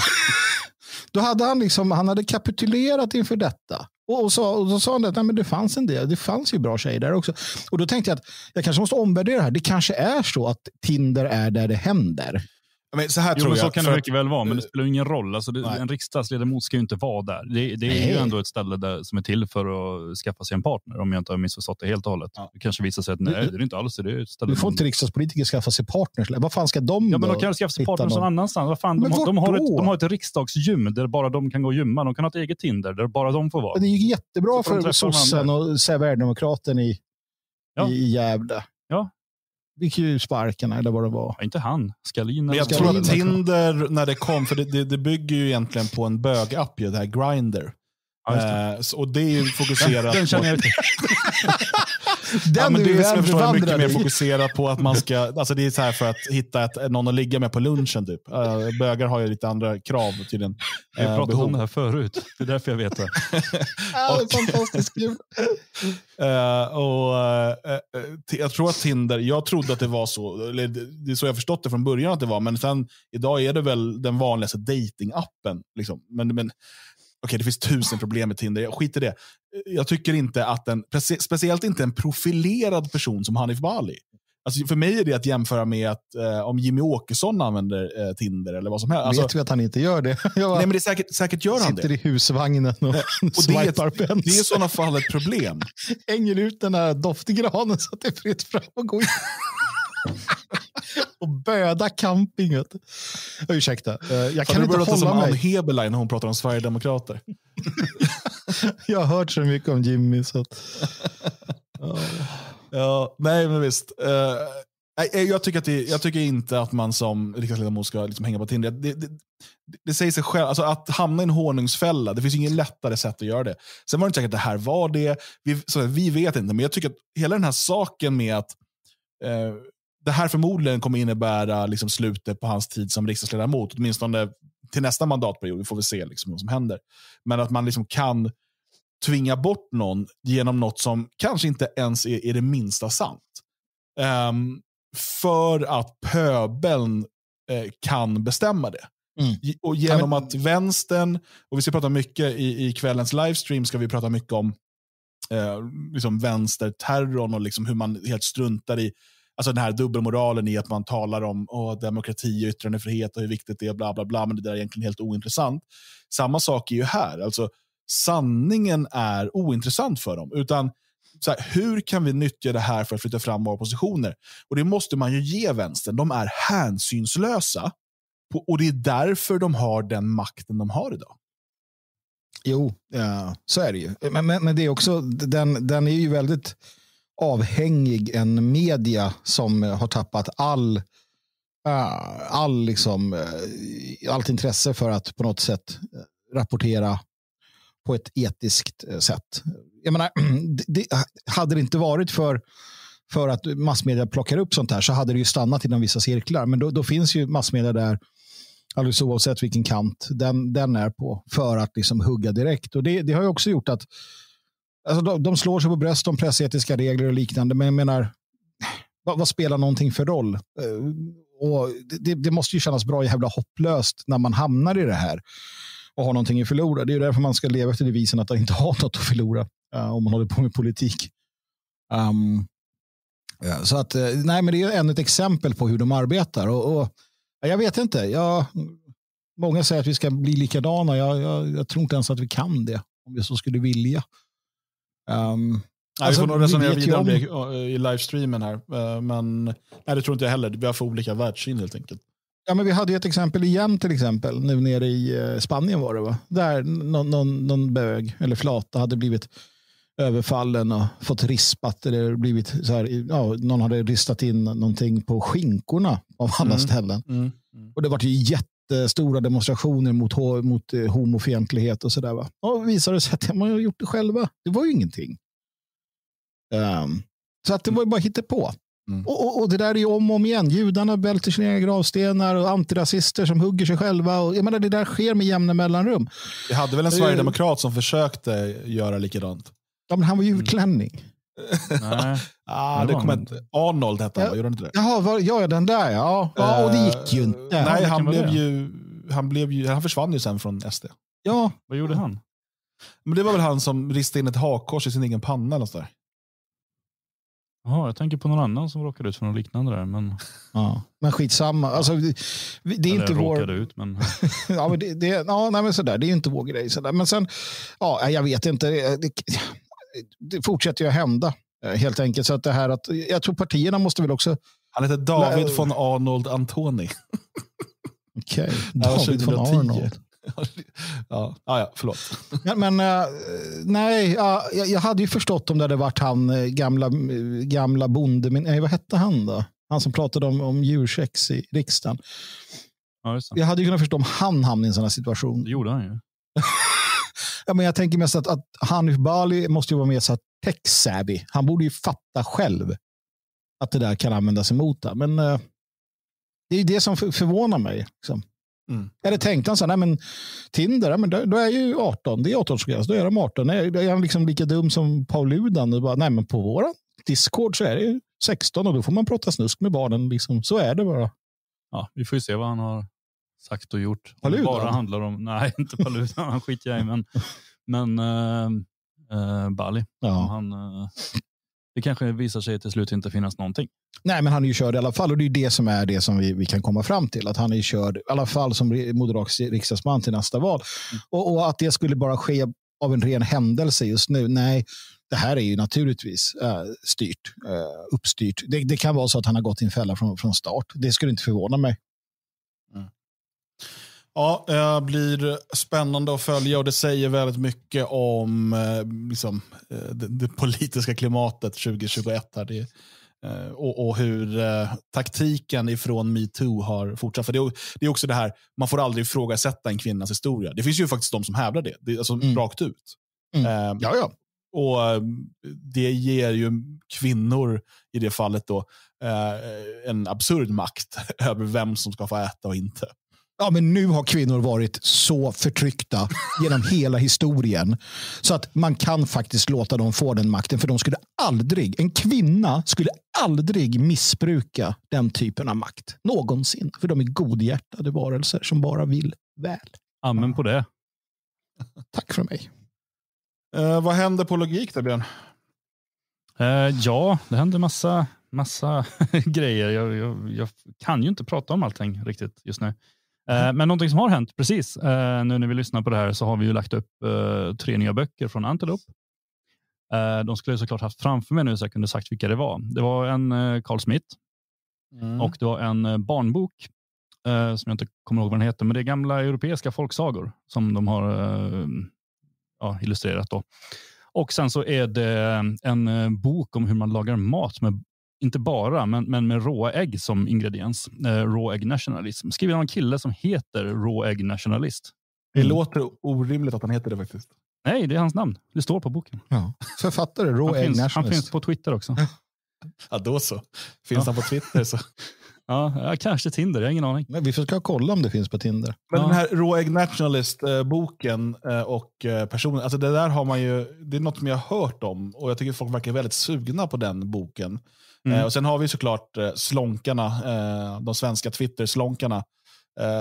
då hade han liksom, han hade kapitulerat inför detta. Och, och, sa, och då sa han att det fanns en del. Det fanns ju bra tjejer där också. Och då tänkte jag att jag kanske måste omvärdera det här. Det kanske är så att Tinder är där det händer. Men så här jo, tror men så jag. kan det mycket väl vara, men det spelar ingen roll. Alltså det, en riksdagsledamot ska ju inte vara där. Det, det är ju ändå ett ställe där, som är till för att skaffa sig en partner, om jag inte har missförstått det helt och hållet. Ja. Det kanske visar sig att nej, det är inte alls Är ett ställe du får man... inte riksdagspolitiker skaffa sig partners. Vad fan ska de Ja, men de kan skaffa sig partners någon annanstans. Vad fan, men de, de, har ett, de har ett riksdagsgym där bara de kan gå och gymma. De kan ha ett eget Tinder där bara de får vara. Men det är ju jättebra för sossen och sverigedemokraten i, ja. i Gävle fick ju sparken eller vad det var. Inte han. Skalin. Men jag Skalin, tror att Tinder, när det kom, för det, det, det bygger ju egentligen på en bögapp, det här Grindr. Ja, det. Eh, och det är ju fokuserat den, den känner jag till. Den ja, men du som jag förstår är mycket mer fokuserad på att man ska, alltså det är så här för att hitta ett, någon att ligga med på lunchen typ. Eh, bögar har ju lite andra krav tydligen. Vi uh, eh, pratade om det här förut, det är därför jag vet det. jag tror att Tinder, jag trodde att det var så, eller det är så jag förstått det från början att det var, men sen idag är det väl den vanligaste datingappen. Liksom. Men, men okay, det finns tusen problem med Tinder, skit i det. Jag tycker inte att en, speciellt inte en profilerad person som Hanif Bali. Alltså för mig är det att jämföra med att eh, om Jimmy Åkesson använder eh, Tinder eller vad som helst. Alltså, vet vi att han inte gör det? Bara, nej, men det säkert, säkert gör han det. Sitter i husvagnen och, eh, och swipar det, pens. Det är i sådana fall ett problem. Hänger ut den här doftgranen så att det är fritt fram och gå in. och böda camping. Ursäkta, eh, jag kan inte hålla mig. som mig. som Ann Heberlein när hon pratar om Sverigedemokrater. jag har hört så mycket om Jimmy. Så att... ja. nej, men visst. Eh, eh, jag, tycker att det, jag tycker inte att man som riksdagsledamot ska liksom hänga på Tinder. Det, det, det säger sig själv, alltså att hamna i en honungsfälla, det finns inget lättare sätt att göra det. Sen var det inte säkert att det här var det, vi, så vi vet inte, men jag tycker att hela den här saken med att eh, det här förmodligen kommer innebära liksom slutet på hans tid som riksdagsledamot, åtminstone till nästa mandatperiod. Vi får väl se liksom vad som händer. Men att man liksom kan tvinga bort någon genom något som kanske inte ens är, är det minsta sant. Um, för att pöbeln eh, kan bestämma det. Mm. Och genom att vänstern, och vi ska prata mycket i, i kvällens livestream, ska vi prata mycket om eh, liksom vänsterterrorn och liksom hur man helt struntar i alltså den här dubbelmoralen i att man talar om oh, demokrati och yttrandefrihet och hur viktigt det är, bla bla bla, men det där är egentligen helt ointressant. Samma sak är ju här, alltså sanningen är ointressant för dem, utan här, hur kan vi nyttja det här för att flytta fram våra positioner? Och det måste man ju ge vänstern, de är hänsynslösa på, och det är därför de har den makten de har idag. Jo, ja, så är det ju. Men, men, men det är också, den, den är ju väldigt avhängig en media som eh, har tappat all, eh, all liksom, eh, allt intresse för att på något sätt rapportera på ett etiskt sätt. Jag menar, det, hade det inte varit för, för att massmedia plockar upp sånt här så hade det ju stannat inom vissa cirklar. Men då, då finns ju massmedia där alldeles oavsett vilken kant den, den är på för att liksom hugga direkt. Och det, det har ju också gjort att Alltså de, de slår sig på bröst om pressetiska regler och liknande, men jag menar, vad, vad spelar någonting för roll? Eh, och det, det, måste ju kännas bra jävla hopplöst när man hamnar i det här och har någonting att förlora. Det är därför man ska leva efter devisen att inte ha något att förlora uh, om man håller på med politik. Um, ehm, yeah. så att, eh, nej, men det är ännu ett exempel på hur de arbetar. Och, och jag vet inte. Jag, många säger att vi ska bli likadana. Jag, jag, jag tror inte ens att vi kan det om vi så skulle vilja. Um, ehm, nej, alltså, vi får alltså, nog resonera vi vidare om det i livestreamen här. Eh, men nej, det tror inte jag heller. Vi har för olika världssyn helt enkelt. Ja, men vi hade ju ett exempel igen till exempel, nu nere i eh, Spanien var det va? Där någon, någon, någon bög eller flata hade blivit överfallen och fått rispat eller blivit så här, ja, någon hade ristat in någonting på skinkorna av alla mm. ställen. Mm. Mm. Och det var ju jätte stora demonstrationer mot, mot eh, homofientlighet och sådär. Och visar det sig att man har gjort det själva. Det var ju ingenting. Um, så att det var ju bara hittepå. Mm. Och, och, och, det där är ju om och om igen. Judarna välter sina egna gravstenar och antirasister som hugger sig själva. Och, jag menar, det där sker med jämna mellanrum. Vi hade väl en eh, sverigedemokrat som försökte göra likadant? Ja, men han var ju mm. utlänning. Nej. ah, det, det kommer inte. Arnold hette han, ja. gjorde han inte det? Jaha, var, ja, den där ja. ja och det gick ju inte. Eh, nej, han blev ju, han blev ju, han försvann ju sen från SD. Ja. Vad gjorde han? Men Det var väl han som ristade in ett hakkors i sin egen panna eller sådär. Jaha, jag tänker på någon annan som råkade ut för något liknande där. Men, ja. men skitsamma. Alltså, det, det är Eller inte vår... ut, men... ja, men det, det, ja, nej, men sådär. Det är inte vår grej. Sådär. Men sen, ja, jag vet inte. Det, det fortsätter ju att hända eh, helt enkelt. Så att det här att, jag tror partierna måste väl också... Han heter David von Arnold Antoni. Okej, okay. David von Arnold. ja, ah, ja, förlåt. men, men eh, nej, jag, hade ju förstått om det hade varit han eh, gamla, gamla bonde, men nej, vad hette han då? Han som pratade om, om djursex i riksdagen. Ja, jag hade ju kunnat förstå om han hamnade i en sån här situation. Det gjorde han ju ja, men jag tänker mest att, att Hanif Bali måste ju vara mer så här tech-savvy. Han borde ju fatta själv att det där kan användas emot det. Men eh, det är det som förvånar mig. Liksom. Mm. Eller tänkte han så här, nej men Tinder, nej, men då, då är ju 18, det är 18-årsgräns, då är de 18. Nej, då är han liksom lika dum som Paul Ludan? Och bara, nej men på våran Discord så är det ju 16 och då får man prata snusk med barnen. Liksom. Så är det bara. Ja, vi får ju se vad han har sagt och gjort. Om Paludan? Bara handlar om, nej, inte Paludan, han skiter jag i, men, men eh, eh, Bali. Ja. Han, eh, det kanske visar sig till slut inte finnas någonting. Nej, men han är ju körd i alla fall och det är det som är det som vi, vi kan komma fram till. Att han är körd i alla fall som moderat riksdagsman till nästa val. Mm. Och, och, att det skulle bara ske av en ren händelse just nu. Nej, det här är ju naturligtvis äh, styrt, äh, uppstyrt. Det, det, kan vara så att han har gått i en fälla från, från start. Det skulle inte förvåna mig. Ja, det eh, blir spännande att följa och det säger väldigt mycket om eh, liksom, eh, det, det politiska klimatet 2021. Här. Det, och, och, hur taktiken ifrån metoo har fortsatt. För det, det, är också det här, man får aldrig ifrågasätta en kvinnas historia. Det finns ju faktiskt de som hävdar det, det alltså mm. rakt ut. Mm. Eh, ja, ja. Och Det ger ju kvinnor, i det fallet, då, eh, en absurd makt över vem som ska få äta och inte. Ja, men nu har kvinnor varit så förtryckta genom hela historien så att man kan faktiskt låta dem få den makten för de skulle aldrig, en kvinna skulle aldrig missbruka den typen av makt någonsin. För de är godhjärtade varelser som bara vill väl. Amen på det. Tack för mig. Eh, vad händer på logik där, Björn? Eh, ja, det händer massa, massa grejer. Jag, jag, jag, kan ju inte prata om allting riktigt just nu. Mm. Eh, men någonting som har hänt precis eh, nu när vi lyssnar på det här så har vi ju lagt upp eh, tre nya böcker från Antelope. De skulle jag såklart haft framför mig nu så jag kunde sagt vilka det var. Det var en Carl Smith mm. och det var en barnbok som jag inte kommer ihåg vad den heter, men det är gamla europeiska folksagor som de har ja, illustrerat. Då. Och sen så är det en bok om hur man lagar mat med inte bara, men, men med råa ägg som ingrediens. Eh, raw egg nationalism. skriver av en kille som heter Raw egg nationalist. Det mm. låter orimligt att han heter det faktiskt. Nej, det är hans namn. Det står på boken. Ja. Författare, Raw egg nationalist. Han finns på Twitter också. ja, då så. Finns ja. han på Twitter så. Ja, kanske Tinder, jag har ingen aning. Men vi ska kolla om det finns på Tinder. Men ja. den här Raw Egg Nationalist-boken eh, och eh, personen, alltså det där har man ju, det är något som jag har hört om och jag tycker folk verkar väldigt sugna på den boken. Eh, mm. och Sen har vi såklart eh, slonkarna, eh, de svenska Twitter-slonkarna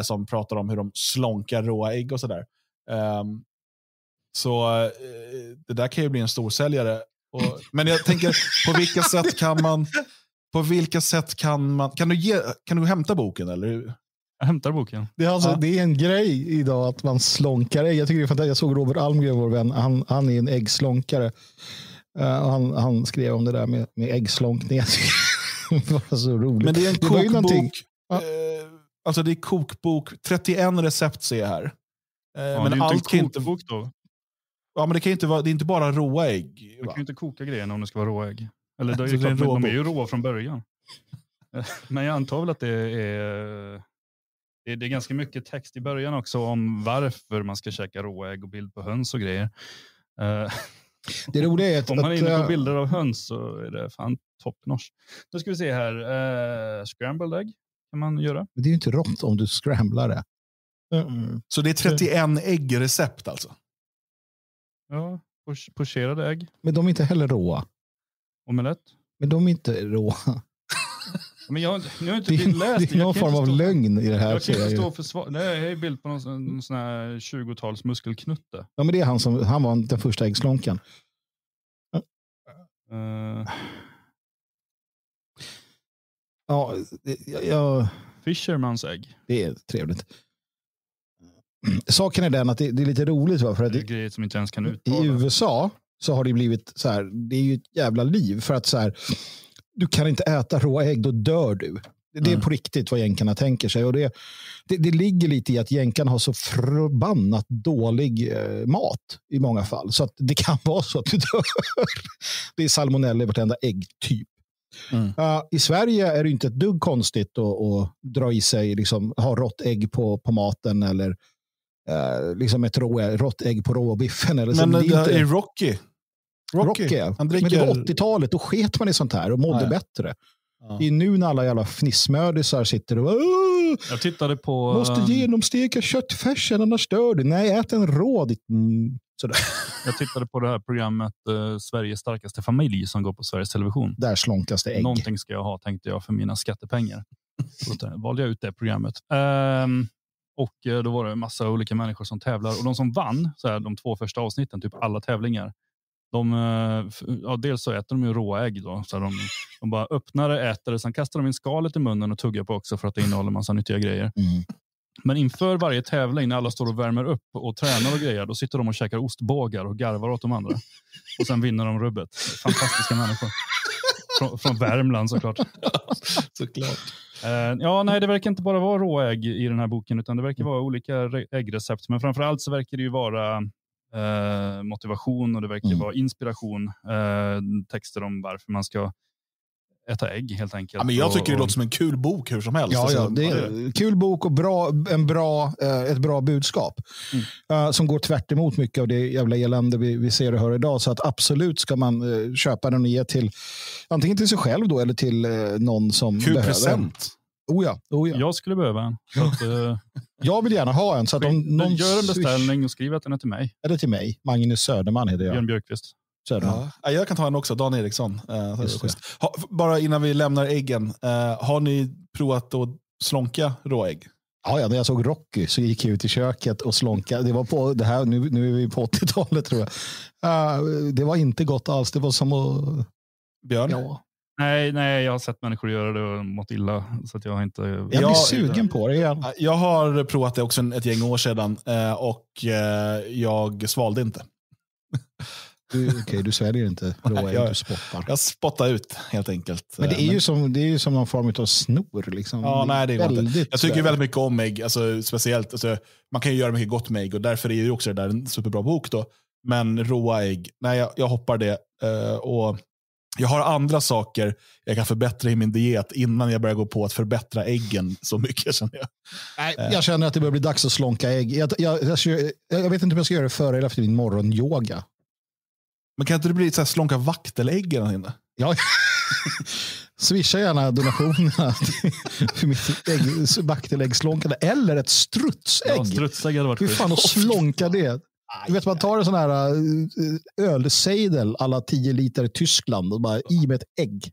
som pratar om hur de slonkar råa ägg och sådär. Ehm, så det där kan ju bli en storsäljare. Och, men jag tänker, på vilka sätt kan man... På vilka sätt kan man... Kan du, ge, kan du hämta boken? Eller? Jag hämtar boken. Det är, alltså, ja. det är en grej idag att man slonkar ägg. Jag tycker det är fantastiskt. Jag såg Robert Almgren, vår vän, han, han är en äggslånkare. Eh, han, han, skrev om det där med, med äggslonkning. det var så roligt. Men det är en kokbok. Det eh, ja. alltså det är kokbok. 31 recept ser jag här. Eh, ja, men det är allt inte en kokbok inte... då. Ja, men det, kan inte vara, det är inte bara råa ägg. Man kan ju inte koka grejerna om det ska vara råa ägg. Eller det är ju klart, de är ju råa från början. men jag antar väl att det är det är, det är ganska mycket text i början också om varför man ska käka råa ägg och bild på höns och grejer. Uh, Det roliga är att... Om man är inne på eh, bilder av höns så är det fan toppnors. Nu ska vi se här. Uh, scrambled egg kan man göra. Men det är ju inte rått om du scramblar det. Mm. Så det är 31 äggrecept alltså? Ja, pocherade ägg. Men de är inte heller råa. Omelett? Men de är inte råa. Men jag, nu har inte bild läst det. är någon form av lögn i det här. Jag kan inte stå försvar. Nej, jag är bild på någon, någon sån här 20-tals muskelknutte. Ja, men det är han som han var den första äggslånken. Eh. Ja. Uh. Ja, jag... Fishermans ägg. Det är trevligt. Saken är den att det, det är lite roligt. Va? För att det är grejer som inte ens kan uttala. I USA så har det blivit så här. Det är ju ett jävla liv. För att så här du kan inte äta råa ägg, då dör du. Det är mm. på riktigt vad jänkarna tänker sig. Och det, det, det, ligger lite i att jänkarna har så förbannat dålig eh, mat i många fall. Så att det kan vara så att du dör. det är salmonella i vartenda ägg, typ. Mm. Uh, I Sverige är det inte ett dugg konstigt att, att dra i sig, liksom, ha rått ägg på, på maten eller uh, liksom ett rå, rått ägg på råbiffen. Eller så. Men det, det eh, inte... i Rocky, Rocky. Rocky. Han dricker... Men det var 80-talet, då sket man i sånt här och mådde ah, ja. bättre. Ah. Det är nu när alla jävla fnissmödisar sitter och jag tittade på... Måste ehm, genomsteka köttfärsen, annars dör du. Nej, ät en rå, mm, Jag tittade på det här programmet eh, Sveriges starkaste familj som går på Sveriges Television. Där slonkas ägg. Någonting ska jag ha, tänkte jag, för mina skattepengar. Så valde jag ut det programmet. Um, och eh, då var det en massa olika människor som tävlar. Och de som vann, så här, de två första avsnitten, typ alla tävlingar, de, eh, ja, dels så äter de ju råägg. Då, så de, de bara öppnar det, äter det, sen kastar de in skalet i munnen och tuggar på också för att det innehåller massa nyttiga grejer. Mm. Men inför varje tävling, när alla står och värmer upp och tränar och grejer, då sitter de och käkar ostbågar och garvar åt de andra. Och sen vinner de rubbet. Fantastiska människor. Från, från Värmland såklart. såklart. Eh, ja, nej, det verkar inte bara vara råägg i den här boken, utan det verkar vara olika äggrecept. Men framför allt så verkar det ju vara eh, motivation och det verkar mm. vara inspiration. Eh, texter om varför man ska äta ägg helt enkelt. Ja, men jag tycker och, det låter som en kul bok hur som helst. Ja, ja, alltså, det är kul bok och bra, en bra, eh, ett bra budskap mm. Eh, som går tvärt mycket av det jävla elände vi, vi ser och hör idag. Så att absolut ska man eh, köpa den och ge till antingen till sig själv då eller till någon som kul behöver. Kul present. Oh ja, oh ja. Jag skulle behöva en. Att, eh, jag vill gärna ha en. Så att om någon gör en beställning och skriver att den är till mig. Är det till mig? Magnus Söderman heter jag. Björn Björkqvist. Ja. Jag kan ta en också, Dan Eriksson. Eh, ha, bara innan vi lämnar äggen. Eh, har ni provat att slonka råägg? Ja, ja, när jag såg Rocky så gick jag ut i köket och slånkade. Det det nu, nu är vi på 80-talet tror jag. Uh, det var inte gott alls. Det var som att... Björn? Ja. Nej, nej, jag har sett människor göra det och mått illa. Så att jag, har inte, jag blir sugen på det igen. Jag har provat det också ett gäng år sedan eh, och eh, jag svalde inte. Okej, okay, du sväljer inte råägg, du spottar. Jag spottar ut helt enkelt. Men det är, men... Ju, som, det är ju som någon form av snor. Liksom. Ja, nej, det är väldigt, Jag tycker väldigt mycket om ägg. Alltså, speciellt, alltså, man kan ju göra mycket gott med ägg och därför är ju också det där en superbra bok. Då. Men råa ägg, nej, jag, jag hoppar det. Eh, och jag har andra saker jag kan förbättra i min diet innan jag börjar gå på att förbättra äggen så mycket. Känner jag. Nej, eh. jag känner att det börjar bli dags att slånka ägg. Jag, jag, jag, jag vet inte om jag ska göra det före eller efter min morgonyoga. Men kan inte det bli så här slonka vaktelägg Ja. Swisha gärna donationerna för mitt ägg, vakteläggslonkande. Eller ett strutsägg. Ja, strutsägg hade varit Hur fan att slonka det? Du vet, man tar en sån här eh, ölsejdel alla 10 liter Tyskland och bara i med ett ägg.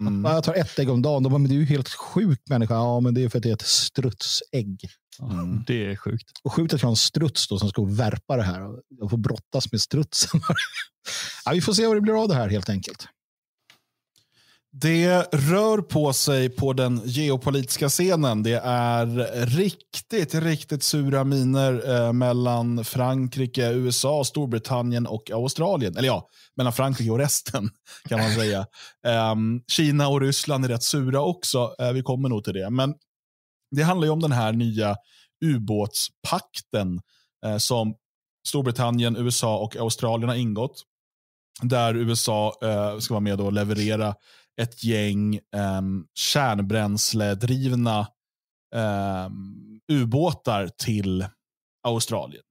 Mm. Jag tar ett ägg om dagen. De bara, men du är ju helt sjuk människa. Ja, men det är för att det är ett strutsägg. Mm. Det är sjukt. Och sjukt att jag har en struts då som ska värpa det här. Jag får brottas med strutsen. ja, vi får se vad det blir av det här helt enkelt. Det rör på sig på den geopolitiska scenen. Det är riktigt, riktigt sura miner eh, mellan Frankrike, USA, Storbritannien och Australien. Eller ja, mellan Frankrike och resten kan man säga. Eh, Kina och Ryssland är rätt sura också. Eh, vi kommer nog till det. Men det handlar ju om den här nya ubåtspakten eh, som Storbritannien, USA och Australien har ingått där USA eh, ska vara med och leverera ett gäng um, kärnbränsledrivna um, ubåtar till Australien.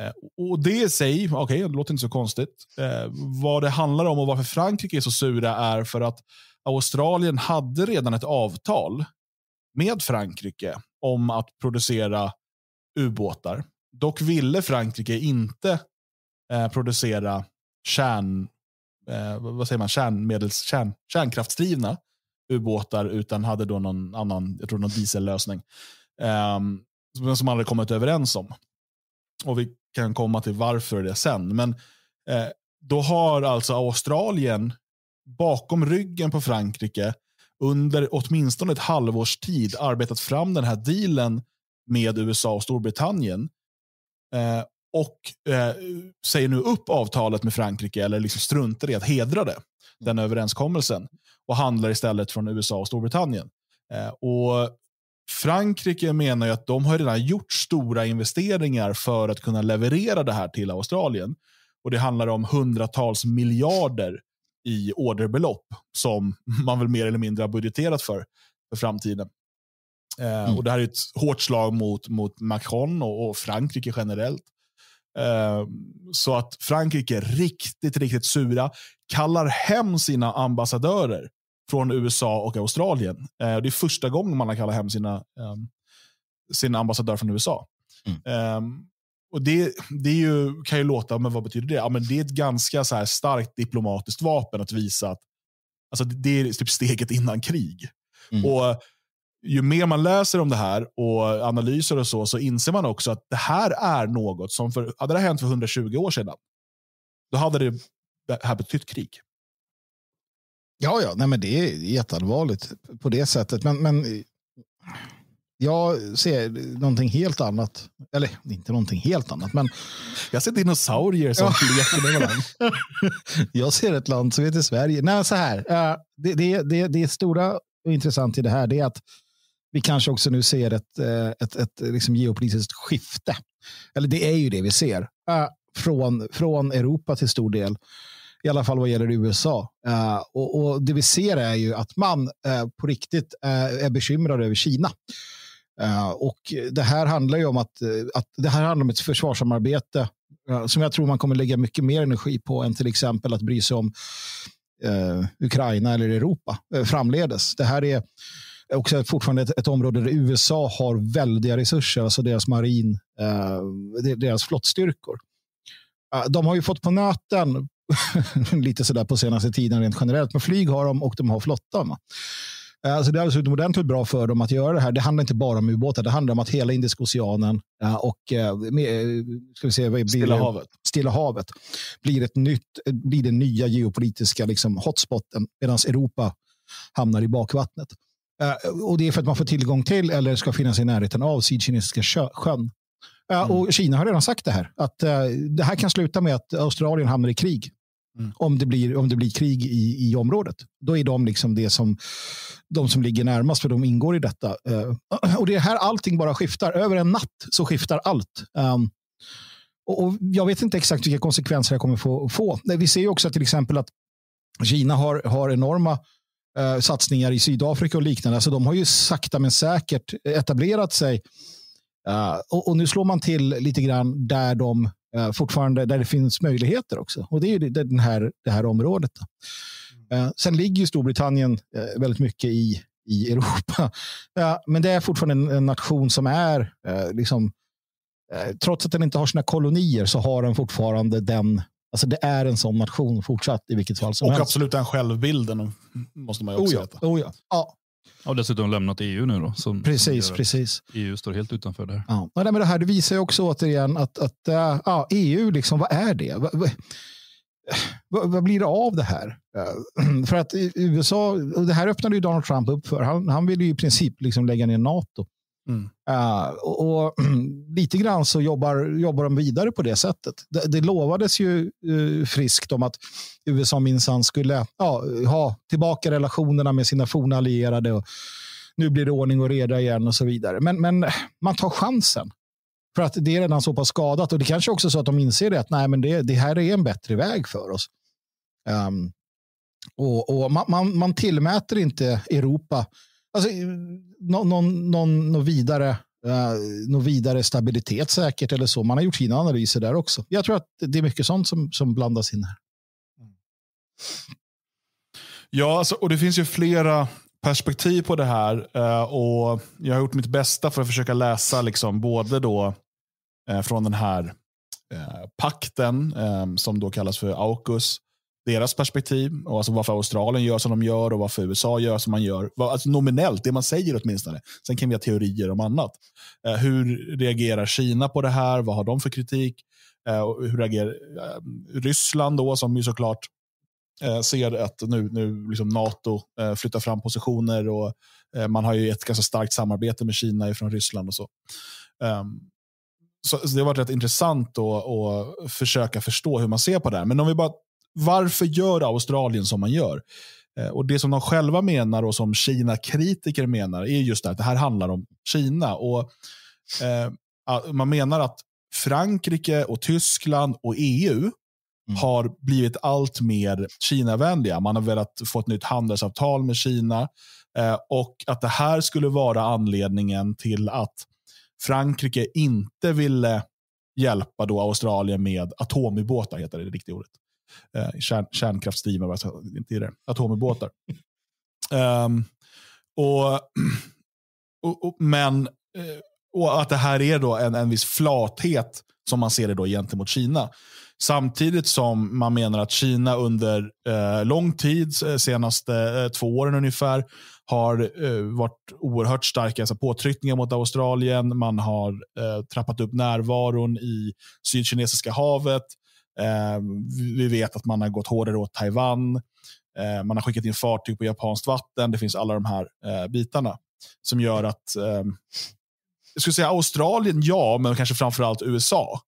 Uh, och det i sig, okej, okay, det låter inte så konstigt. Uh, vad det handlar om och varför Frankrike är så sura är för att Australien hade redan ett avtal med Frankrike om att producera ubåtar. Dock ville Frankrike inte eh, producera kärn, eh, vad säger man, kärnmedels, kärn, kärnkraftsdrivna ubåtar utan hade då någon annan, jag tror någon diesellösning. Eh, som hade kommit överens om. Och vi kan komma till varför det sen. Men eh, då har alltså Australien bakom ryggen på Frankrike under åtminstone ett halvårs tid arbetat fram den här dealen med USA och Storbritannien. Eh, och eh, säger nu upp avtalet med Frankrike eller liksom struntar i att hedra det, mm. den överenskommelsen och handlar istället från USA och Storbritannien. Eh, och Frankrike menar ju att de har redan gjort stora investeringar för att kunna leverera det här till Australien. Och Det handlar om hundratals miljarder i orderbelopp som man väl mer eller mindre har budgeterat för, för framtiden. Eh, mm. och Det här är ett hårt slag mot, mot Macron och, och Frankrike generellt. Ehm, så att Frankrike är riktigt, riktigt sura. Kallar hem sina ambassadörer från USA och Australien. Ehm, det är första gången man har kallat hem sina, ehm, sin ambassadör från USA. Mm. Och det, det är ju, kan ju låta, men vad betyder det? Ja, men det är ett ganska så här starkt diplomatiskt vapen att visa att alltså det är typ steget innan krig. Mm. Och ju mer man läser om det här och analyser och så, så inser man också att det här är något som för, hade det hänt för 120 år sedan, då hade det, här betytt krig. Ja, ja, nej, men det är jätteallvarligt på det sättet. Men, men jag ser någonting helt annat. Eller inte någonting helt annat, men... Jag ser dinosaurier som leker med varandra. jag ser ett land som heter Sverige. Nej, så här. Eh, det, det, det, det är stora och intressant i det här det är att vi kanske också nu ser ett, eh, ett, ett liksom geopolitiskt skifte. Eller det är ju det vi ser. Eh, från, från Europa till stor del. I alla fall vad gäller USA. Eh, och, och det vi ser är ju att man på riktigt är bekymrad över Kina. Och det här handlar ju om att, att det här handlar om ett försvarssamarbete som jag tror man kommer lägga mycket mer energi på än till exempel att bry sig om Ukraina eller Europa framledes. Det här är också fortfarande ett, ett, område där USA har väldiga resurser, alltså deras marin, eh, deras flottstyrkor. Eh, de har ju fått på nöten lite sådär på senaste tiden rent generellt, men flyg har de och de har flottan. Alltså det är alldeles utomordentligt bra för dem att göra det här. Det handlar inte bara om ubåtar, det handlar om att hela Indiska oceanen eh, och ska vi se, blir, Stilla, havet. Stilla havet blir, ett nytt, blir den nya geopolitiska liksom, hotspoten medan Europa hamnar i bakvattnet. Eh, och det är för att man får tillgång till eller ska finnas i närheten av Sydkinesiska sjön. Uh, mm. Och Kina har redan sagt det här, att uh, det här kan sluta med att Australien hamnar i krig. Mm. Om, det blir, om det blir krig i, i området. Då är de liksom det som, de som ligger närmast, för de ingår i detta. och det är här allting bara skiftar. Över en natt så skiftar allt. Um, och, jag vet inte exakt vilka konsekvenser det kommer få. få. Vi ser också till exempel att Kina har, har enorma eh, satsningar i Sydafrika och liknande. Alltså de har ju sakta men säkert etablerat sig. Uh, och, och, nu slår man till lite grann där de uh, fortfarande där det finns möjligheter också. Och det är ju det, den här, det här området. Uh, sen ligger ju Storbritannien väldigt mycket i, i Europa. men det är fortfarande en, en nation som är liksom Trots att den inte har sina kolonier så har den fortfarande den Alltså det är en sån nation fortsatt i vilket fall som och helst. Och absolut den självbilden måste man ju också oh ja, veta. Oh ja. Ja. Och dessutom lämnat EU nu då. Som, precis, som precis. EU e står helt utanför där. Ja. det, det här det visar ju också återigen att, att äh, ja, EU, liksom, vad är det? Va, va, vad blir det av det här? Äh, för att USA, och det här öppnade ju Donald Trump upp för. Han, han ville ju i princip liksom lägga ner NATO. Mm. Uh, och, och lite grann så jobbar, jobbar de vidare på det sättet. Det, det lovades ju uh, friskt om att USA minsann skulle ja, ha tillbaka relationerna med sina forna allierade. Och nu blir det ordning och reda igen och så vidare. Men, men man tar chansen. För att det är redan så pass skadat. Och det kanske också är så att de inser det, att nej, men det, det här är en bättre väg för oss. Um, och, och man, man, man tillmäter inte Europa alltså, eh, någon, någon, någon, vidare Uh, eh, någon vidare stabilitet säkert eller så. Man har gjort sina analyser där också. Jag tror att det är mycket sånt som, som blandas in här. Ja, alltså, och det finns ju flera perspektiv på det här. Uh, och Jag har gjort mitt bästa för att försöka läsa liksom, både då, uh, från den här pakten som då kallas för AUKUS deras perspektiv och alltså varför Australien gör som de gör och varför USA gör som man gör. Alltså nominellt, det man säger åtminstone. Sen kan vi ha teorier om annat. Eh, hur reagerar Kina på det här? Vad har de för kritik? Eh, hur reagerar eh, Ryssland då, som ju såklart ser att nu, nu liksom NATO flyttar fram positioner och man har ju ett ganska starkt samarbete med Kina från Ryssland och ehm, så. Så det har varit rätt intressant att försöka förstå hur man ser på det här. Men om vi bara varför gör Australien som man gör? Eh, och Det som de själva menar och som Kina-kritiker menar är just det att det här handlar om Kina. Och eh, Man menar att Frankrike, och Tyskland och EU mm. har blivit allt mer Kina-vänliga. Man har velat få ett nytt handelsavtal med Kina. Eh, och att det här skulle vara anledningen till att Frankrike inte ville hjälpa då Australien med atomubåtar, heter det riktiga ordet eh, kärn, kärnkraftsdrivna, inte atomubåtar. Um, ehm, och, och, och, men, eh, och att det här är då en, en viss flathet som man ser det då gentemot Kina. Samtidigt som man menar att Kina under eh, lång tid, eh, senaste eh, två åren ungefär, har eh, varit oerhört starka alltså påtryckningar mot Australien. Man har eh, trappat upp närvaron i Sydkinesiska havet. Ehm, vi vet att man har gått hårdare åt Taiwan. Ehm, man har skickat in fartyg på japanskt vatten. Det finns alla de här eh, bitarna som gör att ehm, jag skulle säga Australien, ja, men kanske framförallt USA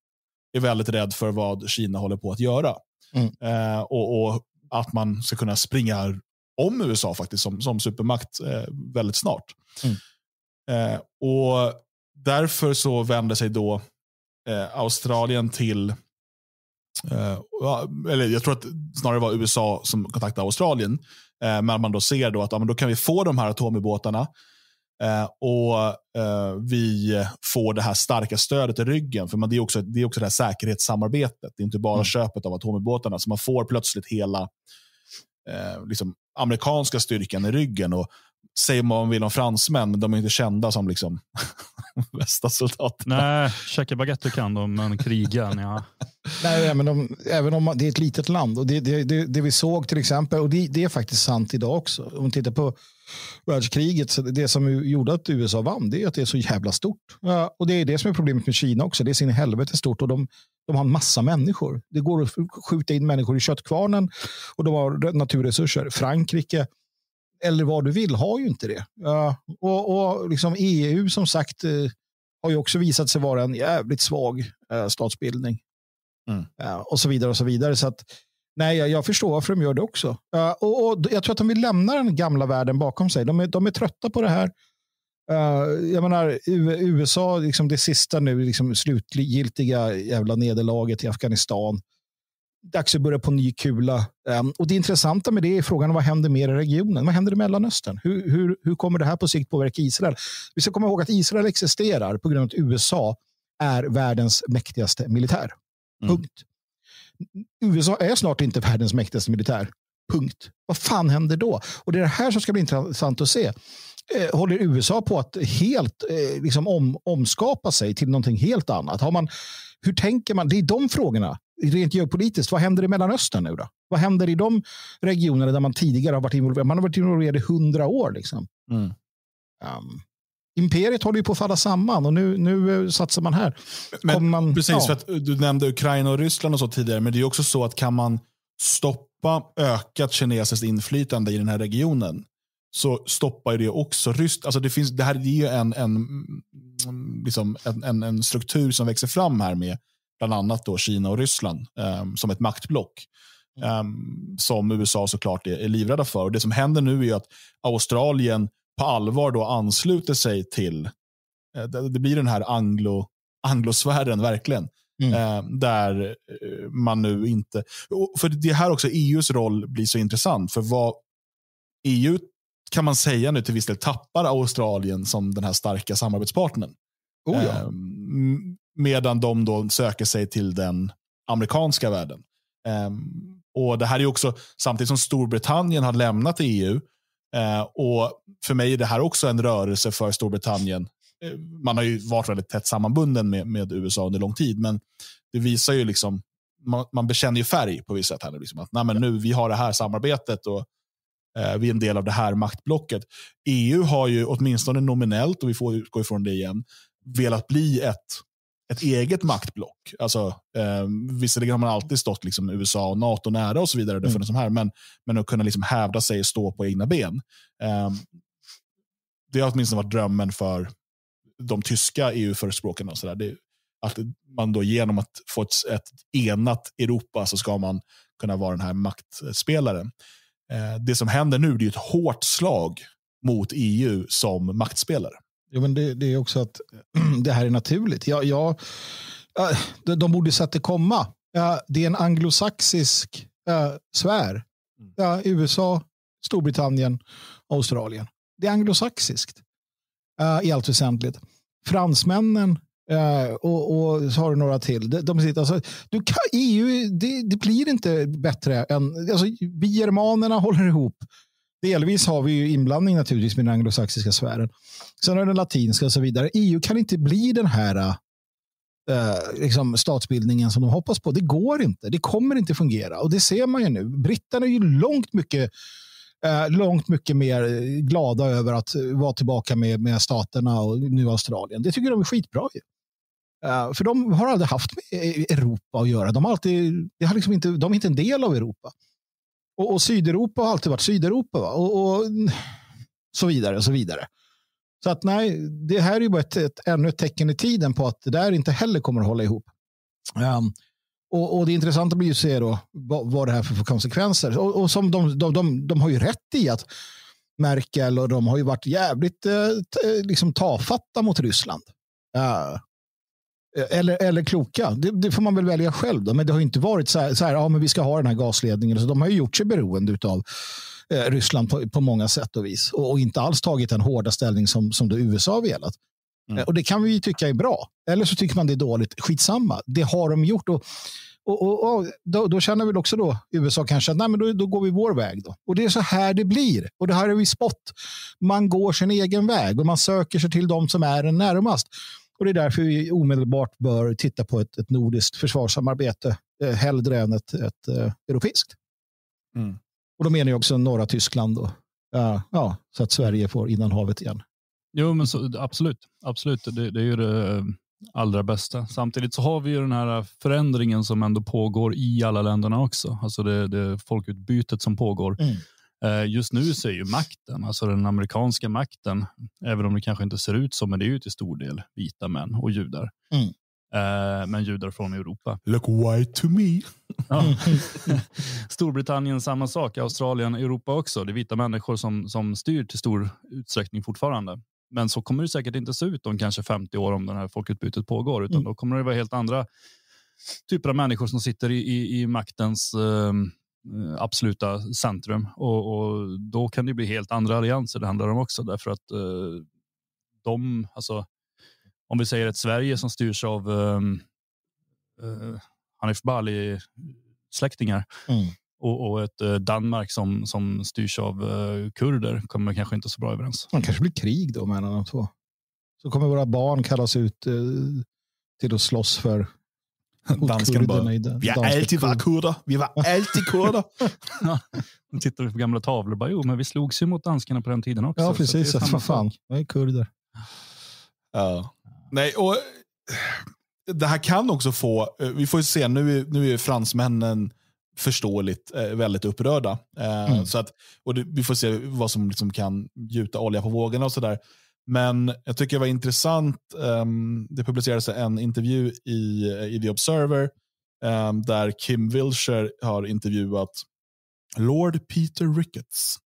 är väldigt rädd för vad Kina håller på att göra. Mm. Eh, och, och, att man ska kunna springa om USA faktiskt som, som supermakt eh, väldigt snart. Mm. Eh, och Därför så vänder sig då eh, Australien till Uh, eller jag tror att snarare var USA som kontaktade Australien. Uh, men man då ser då att ja, men då kan vi få de här atomubåtarna uh, och vi får det här starka stödet i ryggen. För man, det, är också, det är också det här säkerhetssamarbetet. Det är inte bara mm. köpet av atomubåtarna. Så man får plötsligt hela liksom, amerikanska styrkan i ryggen. Och säger man vad man vill om fransmän, men de är inte kända som liksom bästa soldaterna. Nej, käka baguette kan de, men kriga ja. Nej, men de, även om det är ett litet land. Och det, det, det, det vi såg till exempel, och det, det, är faktiskt sant idag också. Om man tittar på världskriget, så det som gjorde att USA vann, det är att det är så jävla stort. Ja, och Det är det som är problemet med Kina också. Det är sin helvete stort och de, de har en massa människor. Det går att skjuta in människor i köttkvarnen och de har naturresurser. Frankrike, eller vad du vill, har ju inte det. och, och liksom EU som sagt eh, har ju också visat sig vara en jävligt svag eh, statsbildning. Mm. och så vidare och så vidare. Så att, nej, jag, förstår varför de gör det också. och, och Jag tror att de vill lämna den gamla världen bakom sig. De är, de är trötta på det här. Uh, jag menar, USA, liksom det sista nu, liksom slutgiltiga jävla nederlaget i Afghanistan dags att börja på ny kula. Ehm, och Det intressanta med det är frågan vad händer mer i regionen? Vad händer i Mellanöstern? Hur, hur, hur kommer det här på sikt påverka Israel? Vi ska komma ihåg att Israel existerar på grund av att USA är världens mäktigaste militär. Mm. Punkt. Mm. USA är snart inte världens mäktigaste militär. Punkt. Vad fan händer då? Och Det är det här som ska bli intressant att se. Eh, håller USA på att helt eh, liksom om, omskapa sig till någonting helt annat? Har man, hur tänker man? Det är de frågorna, rent geopolitiskt. Vad händer i Mellanöstern nu? då? Vad händer i de regionerna där man tidigare har varit involverad? Man har varit involverad i hundra år. Liksom. Mm. Um, imperiet håller ju på att falla samman och nu, nu eh, satsar man här. Men, man, precis, ja. för eh, du nämnde Ukraina och Ryssland och så tidigare, men det är också så att kan man stoppa ökat kinesiskt inflytande i den här regionen så stoppar det också ryst. Alltså det, det här är ju en, en, liksom en, en, struktur som växer fram här med bland annat då Kina och Ryssland um, som ett maktblock. Um, som USA såklart är, är livrädda för. Och det som händer nu är att Australien på allvar då ansluter sig till, eh, det blir den här anglo, anglosfären verkligen. Mm. Ehm, där eh, man nu inte... För det här också, EUs roll blir så intressant. För vad EU kan man säga nu till viss del tappar Australien som den här starka samarbetspartnern. Oh ja. eh, medan de då söker sig till den amerikanska världen. Eh, och Det här är också samtidigt som Storbritannien har lämnat EU. Eh, och För mig är det här också en rörelse för Storbritannien. Ehm, man har ju varit väldigt tätt sammanbunden med, med USA under lång tid, men det visar ju liksom man, man bekänner ju färg på vissa sätt. Här, liksom, att nej, men nu, vi har det här samarbetet och eh, vi är en del av det här maktblocket. EU har ju åtminstone nominellt, och vi får utgå ifrån det igen, velat bli ett, ett eget maktblock. Alltså, eh, visserligen har man alltid stått liksom USA och NATO nära och så vidare, det mm. så här, men, men att kunna liksom hävda sig och stå på egna ben. Eh, det har åtminstone varit drömmen för de tyska EU-förespråkarna. att man då genom att få ett, ett, enat Europa så ska man kunna vara den här maktspelaren. Eh, det som händer nu det är ett hårt slag mot EU som maktspelare. Jo, men det, det är också att det här är naturligt. Jag, jag, eh, de borde sett det komma. Det är en anglosaxisk äh, sfär. Mm. USA, Storbritannien, Australien. Det är anglosaxiskt äh, i allt väsentligt. Fransmännen Uh, och, och, så har du några till. De, de sitter, alltså, du kan, EU, det, det, blir inte bättre än... Alltså, vi germanerna håller ihop. Delvis har vi ju inblandning naturligtvis med den anglosaxiska sfären. Sen har den latinska och så vidare. EU kan inte bli den här uh, liksom statsbildningen som de hoppas på. Det går inte. Det kommer inte fungera. Och det ser man ju nu. Britterna är ju långt mycket eh, långt mycket mer glada över att vara tillbaka med, med staterna och nu Australien. Det tycker de är skitbra. Ju. Eh, för de har aldrig haft med e-, e-, Europa att göra. De, har alltid, det har liksom inte, de är inte en del av Europa. Och, och Sydeuropa har alltid varit Sydeuropa. Va? Och, och, så vidare, så vidare. Så att nej, det här är ju bara ett, ett, ännu ett tecken i tiden på att det där inte heller kommer att hålla ihop. Um, och, och, det intressanta blir ju att se då vad, vad det här får för konsekvenser. Och, och som de, de, de, de, har ju rätt i att Merkel och de har ju varit jävligt eh, liksom tafatta mot Ryssland. Uh, Eh, eller, eller kloka. Det, det, får man väl välja själv. Då. Men det har inte varit så här, så här, ja, men vi ska ha den här gasledningen. Så de har ju gjort sig beroende av eh, Ryssland på, på, många sätt och vis. Och, och, inte alls tagit den hårda ställning som, som då USA velat. Mm. Eh, och det kan vi tycka är bra. Eller så tycker man det är dåligt. Skitsamma. Det har de gjort. Och, och, och, och då, då, känner väl också då USA kanske att nej, men då, då, går vi vår väg. Då. Och det är så här det blir. Och det här är vi spott. Man går sin egen väg och man söker sig till de som är närmast. Och det är därför vi omedelbart bör titta på ett, ett nordiskt försvarssamarbete eh, hellre än ett, ett eh, europeiskt. Mm. Och då menar jag också norra Tyskland. Då. Ja, ja, så att Sverige får innan havet igen. Jo, men så, absolut. absolut. Det, det, är ju det eh, allra bästa. Samtidigt så har vi ju den här förändringen som ändå pågår i alla länderna också. Alltså det, det folkutbytet som pågår. Mm. Eh, just nu så är ju makten, alltså den amerikanska makten, även om det kanske inte ser ut så, men det är ju till stor del vita män och judar. Mm. Eh, men judar från Europa. Look white to me. Ja. Storbritannien samma sak, Australien, Europa också. Det är vita människor som, som styr till stor utsträckning fortfarande. Men så kommer det säkert inte se ut om kanske 50 år om det här folkutbytet pågår, utan mm. då kommer det vara helt andra typer av människor som sitter i, i, i maktens um, Eh, absoluta centrum och, och, då kan det bli helt andra allianser det handlar om också därför att eh, de, alltså om vi säger ett Sverige som styrs av ehm, eh, Hanif Bali släktingar mm. och, och, ett eh, Danmark som, som styrs av eh, kurder kommer kanske inte så bra överens. Man kanske blir krig då mellan de två. Så kommer våra barn kallas ut eh, till att slåss för och Dansken bara, vi har alltid varit kurder. Vi var alltid kurder. ja, de tittar på gamla tavlor och bara, jo, men vi slogs ju mot danskarna på den tiden också. Ja, precis. Så det är fan, fan. Jag är kurder. Ja. Nej, och det här kan också få, eh, vi får ju se, nu är, nu är fransmännen förståeligt eh, väldigt upprörda. Eh, mm. så att, och vi får se vad som liksom kan gjuta olja på vågorna och sådär. Men jag tycker det var intressant. Um, det publicerades en intervju i, eh, i The Observer um, där Kim Wilshire har intervjuat Lord Peter Ricketts,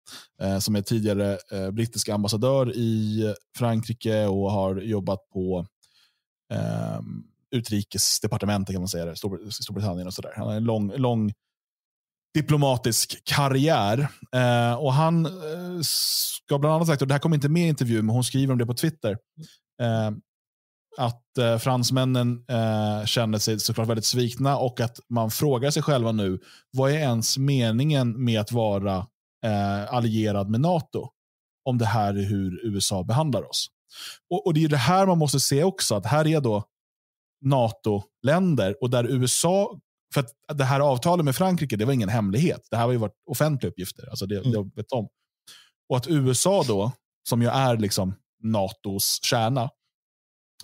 eh, som är tidigare eh, brittisk ambassadör i Frankrike och har jobbat på eh, utrikesdepartementet kan man säga, Storbr Storbritannien och sådär. Han har en lång, lång diplomatisk karriär. Eh, och han eh, ska bland annat sagt, och det här kommer inte med i intervjun, men hon skriver om det på Twitter, eh, att eh, fransmännen eh, känner sig såklart väldigt svikna och att man frågar sig själva nu, vad är ens meningen med att vara allierad med NATO? Om det här är hur USA behandlar oss. Och, och det är det här man måste se också, att här är då NATO-länder och där USA för att det här avtalet med Frankrike, det var ingen hemlighet. Det här har ju varit offentliga uppgifter. Alltså det, mm. det vet om. Och att USA då, som ju är liksom NATOs kärna,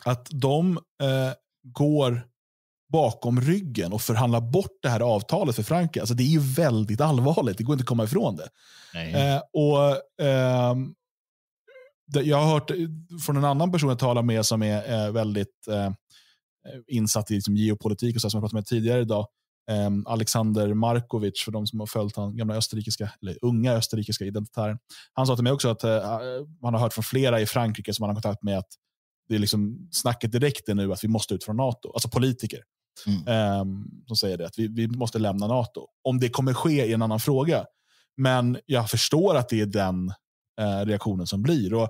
att de eh, går bakom ryggen och förhandlar bort det här avtalet för Frankrike. Alltså det är ju väldigt allvarligt. Det går inte att komma ifrån det. Eh, och eh, jag har hört från en annan person jag talar med som är eh, väldigt eh, Eh, insatt i liksom geopolitik och så som jag pratade med tidigare idag. Um, Alexander Markovic, för de som har följt han gamla österrikiska, eller unga österrikiska identitären. Han sa till mig också att uh, han har hört från flera i Frankrike som han har kontakt med att det är liksom snacket direkt är nu att vi måste ut från NATO. Alltså politiker mm. um, som säger det, att vi, vi måste lämna NATO. Om det kommer ske är en annan fråga. Men jag förstår att det är den uh, reaktionen som blir. Och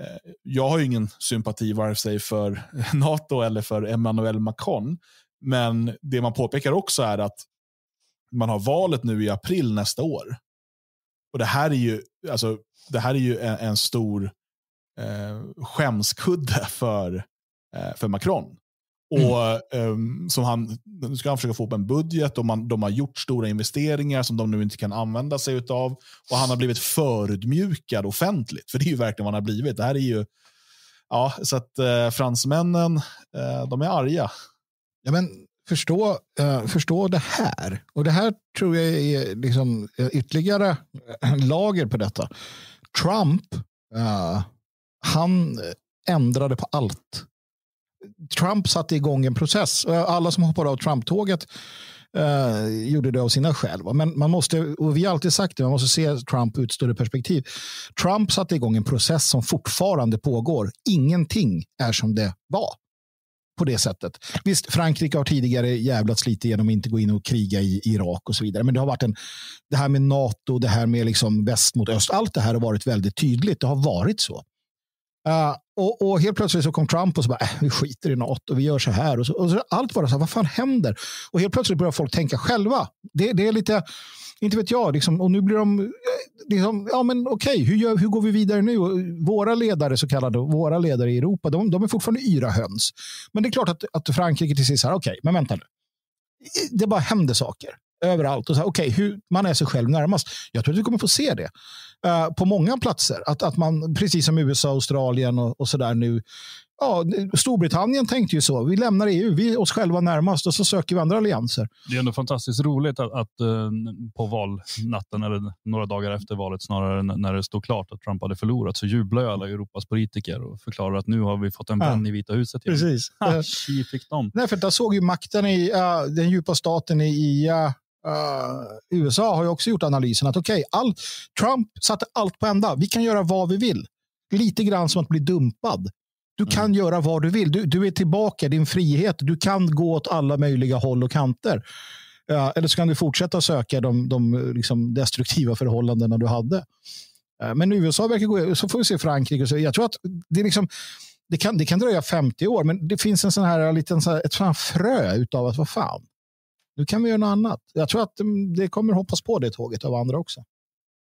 Eh, jag har ju ingen sympati vare sig för NATO eller för Emmanuel Macron. Men det man påpekar också är att man har valet nu i april nästa år. Och Det här är ju, alltså, det här är ju en, en stor eh, skämskudde för, eh, för Macron. Och, um, som han, nu ska han försöka få upp en budget och man, de har gjort stora investeringar som de nu inte kan använda sig av. Och han har blivit förödmjukad offentligt, för det är ju verkligen vad han har blivit. Det här är ju, ja, så att eh, fransmännen, eh, de är arga. Ja, men förstå, eh, förstå det här. Och det här tror jag är liksom eh, ytterligare eh, lager på detta. Trump, eh, han ändrade på allt. Trump satte igång en process. Alla som hoppade av Trump-tåget eh, gjorde det av sina skäl. Men man måste, och vi har alltid sagt det, man måste se Trump ur ett större perspektiv. Trump satte igång en process som fortfarande pågår. Ingenting är som det var på det sättet. Visst, Frankrike har tidigare jävlats lite genom att inte gå in och kriga i Irak och så vidare. Men det har varit en, det här med NATO, det här med liksom väst mot öst. Allt det här har varit väldigt tydligt. Det har varit så. Uh, och, och, helt plötsligt så kom Trump och så bara, äh, vi skiter i NATO och vi gör så här. Och så, och så allt bara så här, vad fan händer? Och helt plötsligt börjar folk tänka själva. Det, det är lite, inte vet jag, liksom, och nu blir de, eh, liksom, ja men okej, okay, hur, hur går vi vidare nu? våra ledare, så kallade, våra ledare i Europa, de, de är fortfarande yra höns. Men det är klart att, att Frankrike till sist, okej, okay, men vänta nu. Det bara händer saker överallt. och så här, okay, hur Man är sig själv närmast. Jag tror att vi kommer få se det uh, på många platser. Att, att man, precis som USA, Australien och, och så där nu. Ja, Storbritannien tänkte ju så. Vi lämnar EU, vi är oss själva närmast och så söker vi andra allianser. Det är ändå fantastiskt roligt att, att eh, på valnatten, eller några dagar efter valet snarare, när det stod klart att Trump hade förlorat, så jublar alla Europas politiker och förklarar att nu har vi fått en vän ja. i Vita huset. Igen. Precis. Ha, fick dem. Nej, för där såg ju makten i uh, den djupa staten i, i Eh, USA har ju också gjort analysen att okej, okay, Trump satte allt på ända. Vi kan göra vad vi vill. Lite grann som att bli dumpad. Du kan mm. göra vad du vill. Du, du är tillbaka, din frihet. Du kan gå åt alla möjliga håll och kanter. Uh, eller så kan du fortsätta söka de, de liksom destruktiva förhållandena du hade. Uh, men USA verkar gå... Så får vi se Frankrike. så. Jag tror att det är liksom det kan, det kan dröja 50 år, men det finns en sån här, liten, så här, ett sån här frö av att vad fan, nu kan vi göra något annat. Jag tror att mm, det kommer hoppas på det tåget av andra också.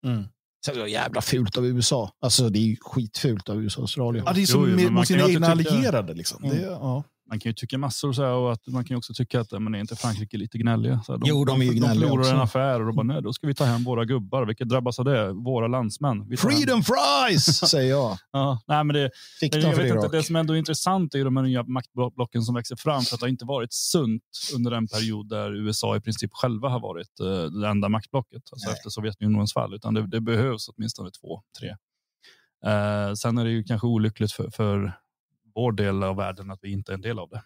Mm. Sen det jävla fult av USA. Alltså det är skitfult av USA och Australien. Ja, det är som jo, med, mot sina egna allierade. Liksom. Mm. Det, ja man kan ju tycka massor så här, och att man kan ju också tycka att men är inte Frankrike lite gnälliga? Så här, de, jo, de är ju gnälliga De förlorar en affär och då bara, nej, då ska vi ta hem våra gubbar. vilket drabbas av det? Våra landsmän. Vi Freedom fries, säger jag. ja, nej, men det, Fick jag, jag vet inte, det som ändå är intressant är de här nya maktblocken som växer fram för att det har inte varit sunt under den period där USA i princip själva har varit eh, det enda maktblocket alltså efter Sovjetunionens fall, utan det, det behövs åtminstone två, tre. Eh, sen är det ju kanske olyckligt för, för vår del av världen att vi inte är en del av det.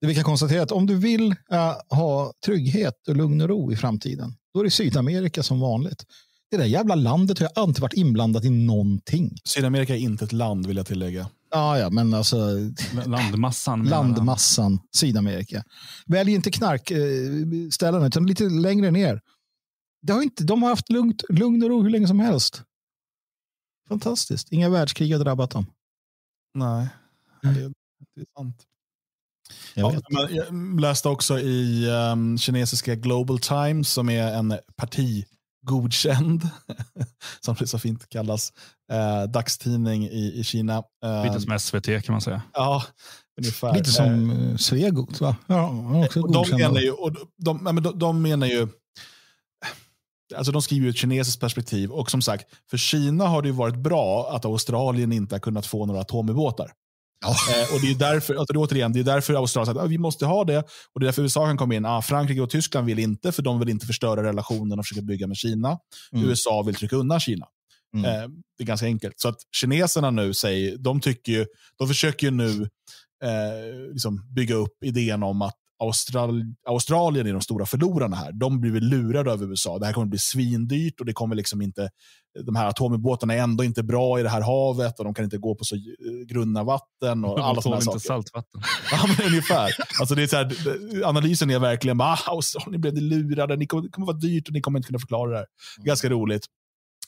det vi kan konstatera att om du vill äh, ha trygghet och lugn och ro i framtiden, då är det Sydamerika som vanligt. Det där jävla landet har jag alltid varit inblandat i någonting. Sydamerika är inte ett land vill jag tillägga. Ah, ja, men alltså. Landmassan. Landmassan, Sydamerika. Välj inte knarkställen, eh, utan lite längre ner. Det har inte, de har haft lugnt, lugn och ro hur länge som helst. Fantastiskt. Inga världskrig har drabbat dem. Nej det, det är sant. Jag, ja, jag, läste också i um, kinesiska Global Times, som är en partigodkänd, som det så fint kallas, eh, dagstidning i, i Kina. Eh, Lite som SVT kan man säga. Ja, ungefär. Lite som eh, Svegot va? Ja, också och de, menar ju, och de, de, de, menar ju, Alltså de skriver ju ett kinesiskt perspektiv och som sagt, för Kina har det varit bra att Australien inte har kunnat få några atomubåtar. Ja. Eh, och det är därför, alltså, återigen, det är därför Australien säger att ah, vi måste ha det. Och det är därför USA kan komma in. Ah, Frankrike och Tyskland vill inte, för de vill inte förstöra relationen och försöka bygga med Kina. Mm. USA vill trycka undan Kina. Mm. Eh, det är ganska enkelt. Så att kineserna nu säger, de, tycker ju, de försöker ju nu eh, liksom bygga upp idén om att Austral Australien är de stora förlorarna här. De blir väl lurade av USA. Det här kommer bli svindyrt och det kommer liksom inte. De här atomubåtarna är ändå inte bra i det här havet och de kan inte gå på så eh, grunna vatten och de alla sådana saker. inte saltvatten. ja, men ungefär. Alltså det är så här, analysen är verkligen bara, ah, Australien blev lurade. Ni kommer, det kommer vara dyrt och ni kommer inte kunna förklara det här. Mm. Ganska roligt.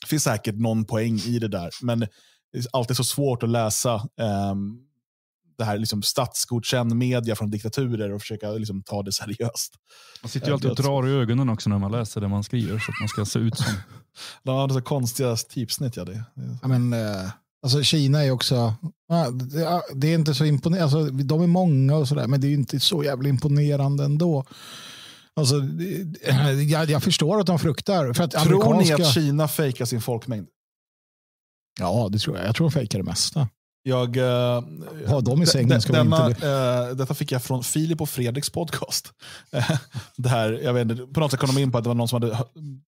Det finns säkert någon poäng i det där, men det är alltid så svårt att läsa um, det här liksom statsgodkänd media från diktaturer och försöka liksom ta det seriöst. Man sitter ju äh, alltid och drar i ögonen också när man läser det man skriver så att man ska se ut som... ja, det så konstiga typsnitt. Ja, det. Ja, men, eh, alltså Kina är också... Det är inte så imponerande. Alltså, de är många och sådär, men det är inte så jävla imponerande ändå. Alltså, jag, jag förstår att de fruktar. För att tror ni att Kina fejkar sin folkmängd? Ja, det tror jag. Jag tror de fejkar det mesta. Jag, eh, ha dem i sängen ska denna, inte det. Eh, detta fick jag från Filip och Fredriks podcast. det här, jag vet inte, på något sätt kom de in på att det var någon som hade,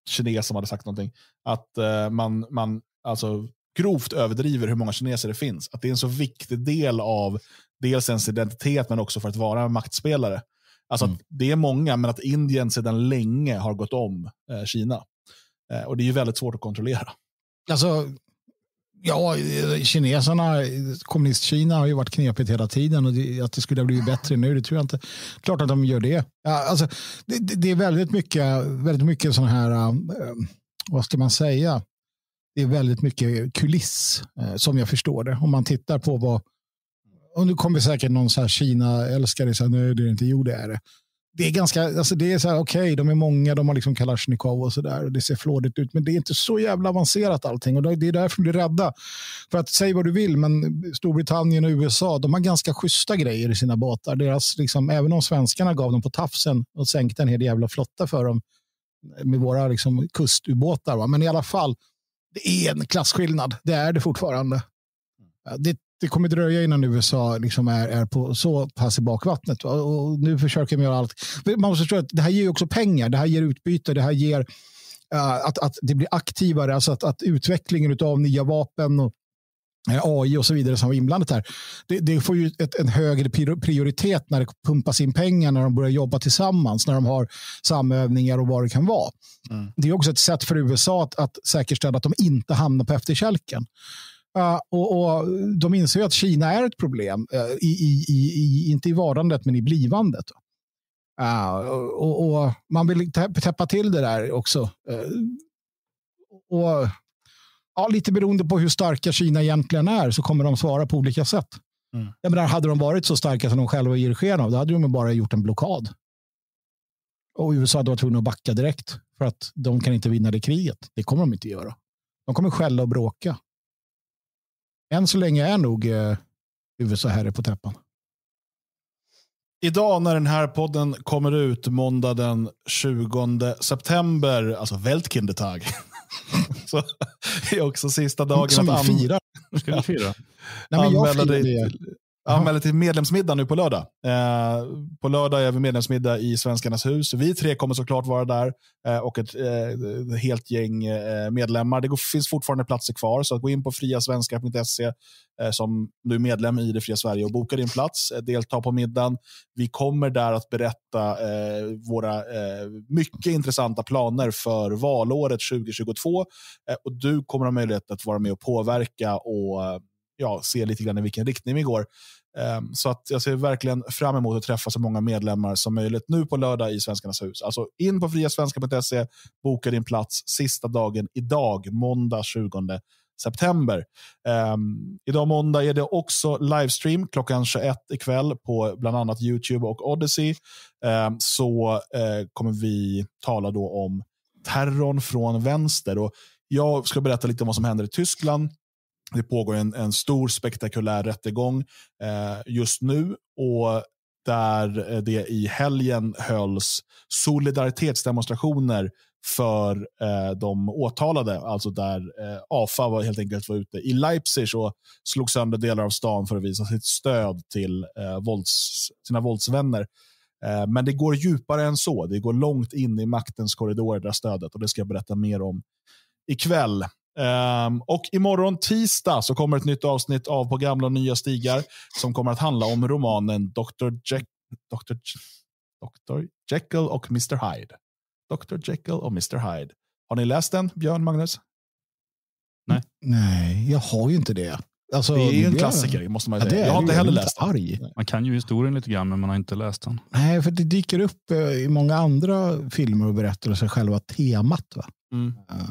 kines som hade sagt någonting. Att eh, man, man alltså, grovt överdriver hur många kineser det finns. Att det är en så viktig del av dels ens identitet men också för att vara en maktspelare. Alltså mm. det är många, men att Indien sedan länge har gått om eh, Kina. Eh, och det är ju väldigt svårt att kontrollera. Alltså, Ja, kineserna, kommunistkina har ju varit knepigt hela tiden och det, att det skulle ha blivit bättre nu, det tror jag inte. Klart att de gör det. Ja, alltså, det, det är väldigt mycket, väldigt mycket sån här, eh, vad ska man säga? Det är väldigt mycket kuliss eh, som jag förstår det. Om man tittar på vad, och nu kommer säkert någon så här Kina-älskare säga, nej det är inte, jo det är det det är ganska, alltså det är så här, okej, okay, de är många, de har liksom Kalashnikov och så där och det ser flådigt ut, men det är inte så jävla avancerat allting och det är därför de blir rädda. För att säg vad du vill, men Storbritannien och USA, de har ganska schyssta grejer i sina båtar. Deras, liksom, även om svenskarna gav dem på tafsen och sänkte en hel jävla flotta för dem med våra liksom, kustubåtar, va? men i alla fall, det är en klasskillnad. Det är det fortfarande. Det, det kommer dröja innan USA liksom är, är på så pass i bakvattnet. Och nu försöker man göra allt. Man måste förstå att det här ger också pengar. Det här ger utbyte. Det här ger uh, att, att det blir aktivare. Alltså att, att utvecklingen av nya vapen och eh, AI och så vidare som var inblandat här. Det, det får ju ett, en högre prioritet när det pumpas in pengar, när de börjar jobba tillsammans, när de har samövningar och vad det kan vara. Mm. Det är också ett sätt för USA att, att säkerställa att de inte hamnar på efterkälken. Uh, och, och, De inser ju att Kina är ett problem, uh, i, i, i, inte i varandet men i blivandet. Uh, och, och, Man vill täppa till det där också. och ja, Lite beroende på hur starka Kina egentligen är så kommer de svara på olika sätt. Mm. Jag menar, hade de varit så starka som de själva ger sken av, då hade de bara gjort en blockad. Och USA hade varit tvungna att backa direkt för att de kan inte vinna det kriget. Det kommer de inte göra. De kommer skälla och bråka än så länge är nog eh, USA herre på täppan. Idag när den här podden kommer ut, måndag den 20 september, alltså Weltkindertag, så är också sista dagen Som att vi firar. Ska vi fira? Nej, men jag firar det. Anmäl dig till medlemsmiddag nu på lördag. Eh, på lördag är vi medlemsmiddag i Svenskarnas hus. Vi tre kommer såklart vara där eh, och ett eh, helt gäng eh, medlemmar. Det går, finns fortfarande platser kvar, så gå in på friasvenskar.se eh, som du är medlem i Det fria Sverige och boka din plats. Eh, delta på middagen. Vi kommer där att berätta våra mycket intressanta planer för valåret 2022 och du kommer ha möjlighet att vara med och påverka och ja, se lite grann i vilken riktning vi går. Ehm, så att jag ser verkligen fram emot att träffa så många medlemmar som möjligt nu på lördag i Svenskarnas hus. Alltså in på friasvenska.se, boka din plats sista dagen idag, måndag 20 september. Um, idag måndag är det också livestream klockan 21 ikväll på bland annat Youtube och Odyssey. Um, så uh, kommer vi tala då om terrorn från vänster. Och jag ska berätta lite om vad som händer i Tyskland det pågår en, en stor spektakulär rättegång eh, just nu och där eh, det i helgen hölls solidaritetsdemonstrationer för eh, de åtalade, alltså där eh, AFA var, helt enkelt var ute i Leipzig och slog sönder delar av stan för att visa sitt stöd till eh, vålds, sina våldsvänner. Eh, men det går djupare än så. Det går långt in i maktens korridorer, där stödet, och det ska jag berätta mer om ikväll. Um, och imorgon tisdag så kommer ett nytt avsnitt av På gamla och nya stigar som kommer att handla om romanen Dr. Jack, Dr. J Dr. Jekyll och Mr. Hyde. Dr. Jekyll och Mr. Hyde. Har ni läst den, Björn Magnus? Nej. Nej, jag har ju inte det. Alltså, det är ju en det klassiker, är... måste man säga. Ja, jag har inte heller läst arg. den. Man kan ju historien lite grann, men man har inte läst den. Nej, för det dyker upp eh, i många andra filmer och berättelser, själva temat. Va? Mm. Ja. Eh,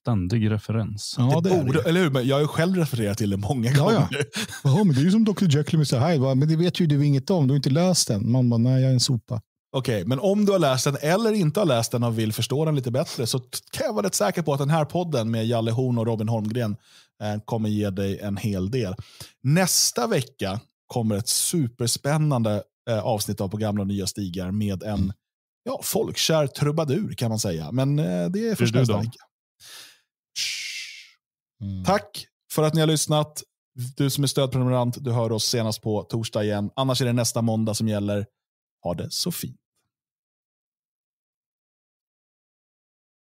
Ständig referens. Ja, det, det borde, Eller hur? Men jag har ju själv refererat till det många ja, gånger. Ja. ja, men det är ju som Dr. Jekyll och Mr. Hyde. Men det vet ju du inget om. Du har inte läst den. Man bara, nej, jag är en sopa. Okej, okay, men om du har läst den eller inte har läst den och vill förstå den lite bättre så kan jag vara rätt säker på att den här podden med Jalle Horn och Robin Holmgren eh, kommer ge dig en hel del. Nästa vecka kommer ett superspännande eh, avsnitt av På gamla och nya stigar med en mm. ja, folkkär trubadur kan man säga. Men eh, det är första först nästa vecka. Mm. Tack för att ni har lyssnat. Du som är stödprenumerant, du hör oss senast på torsdag igen. Annars är det nästa måndag som gäller. Ha det så fint.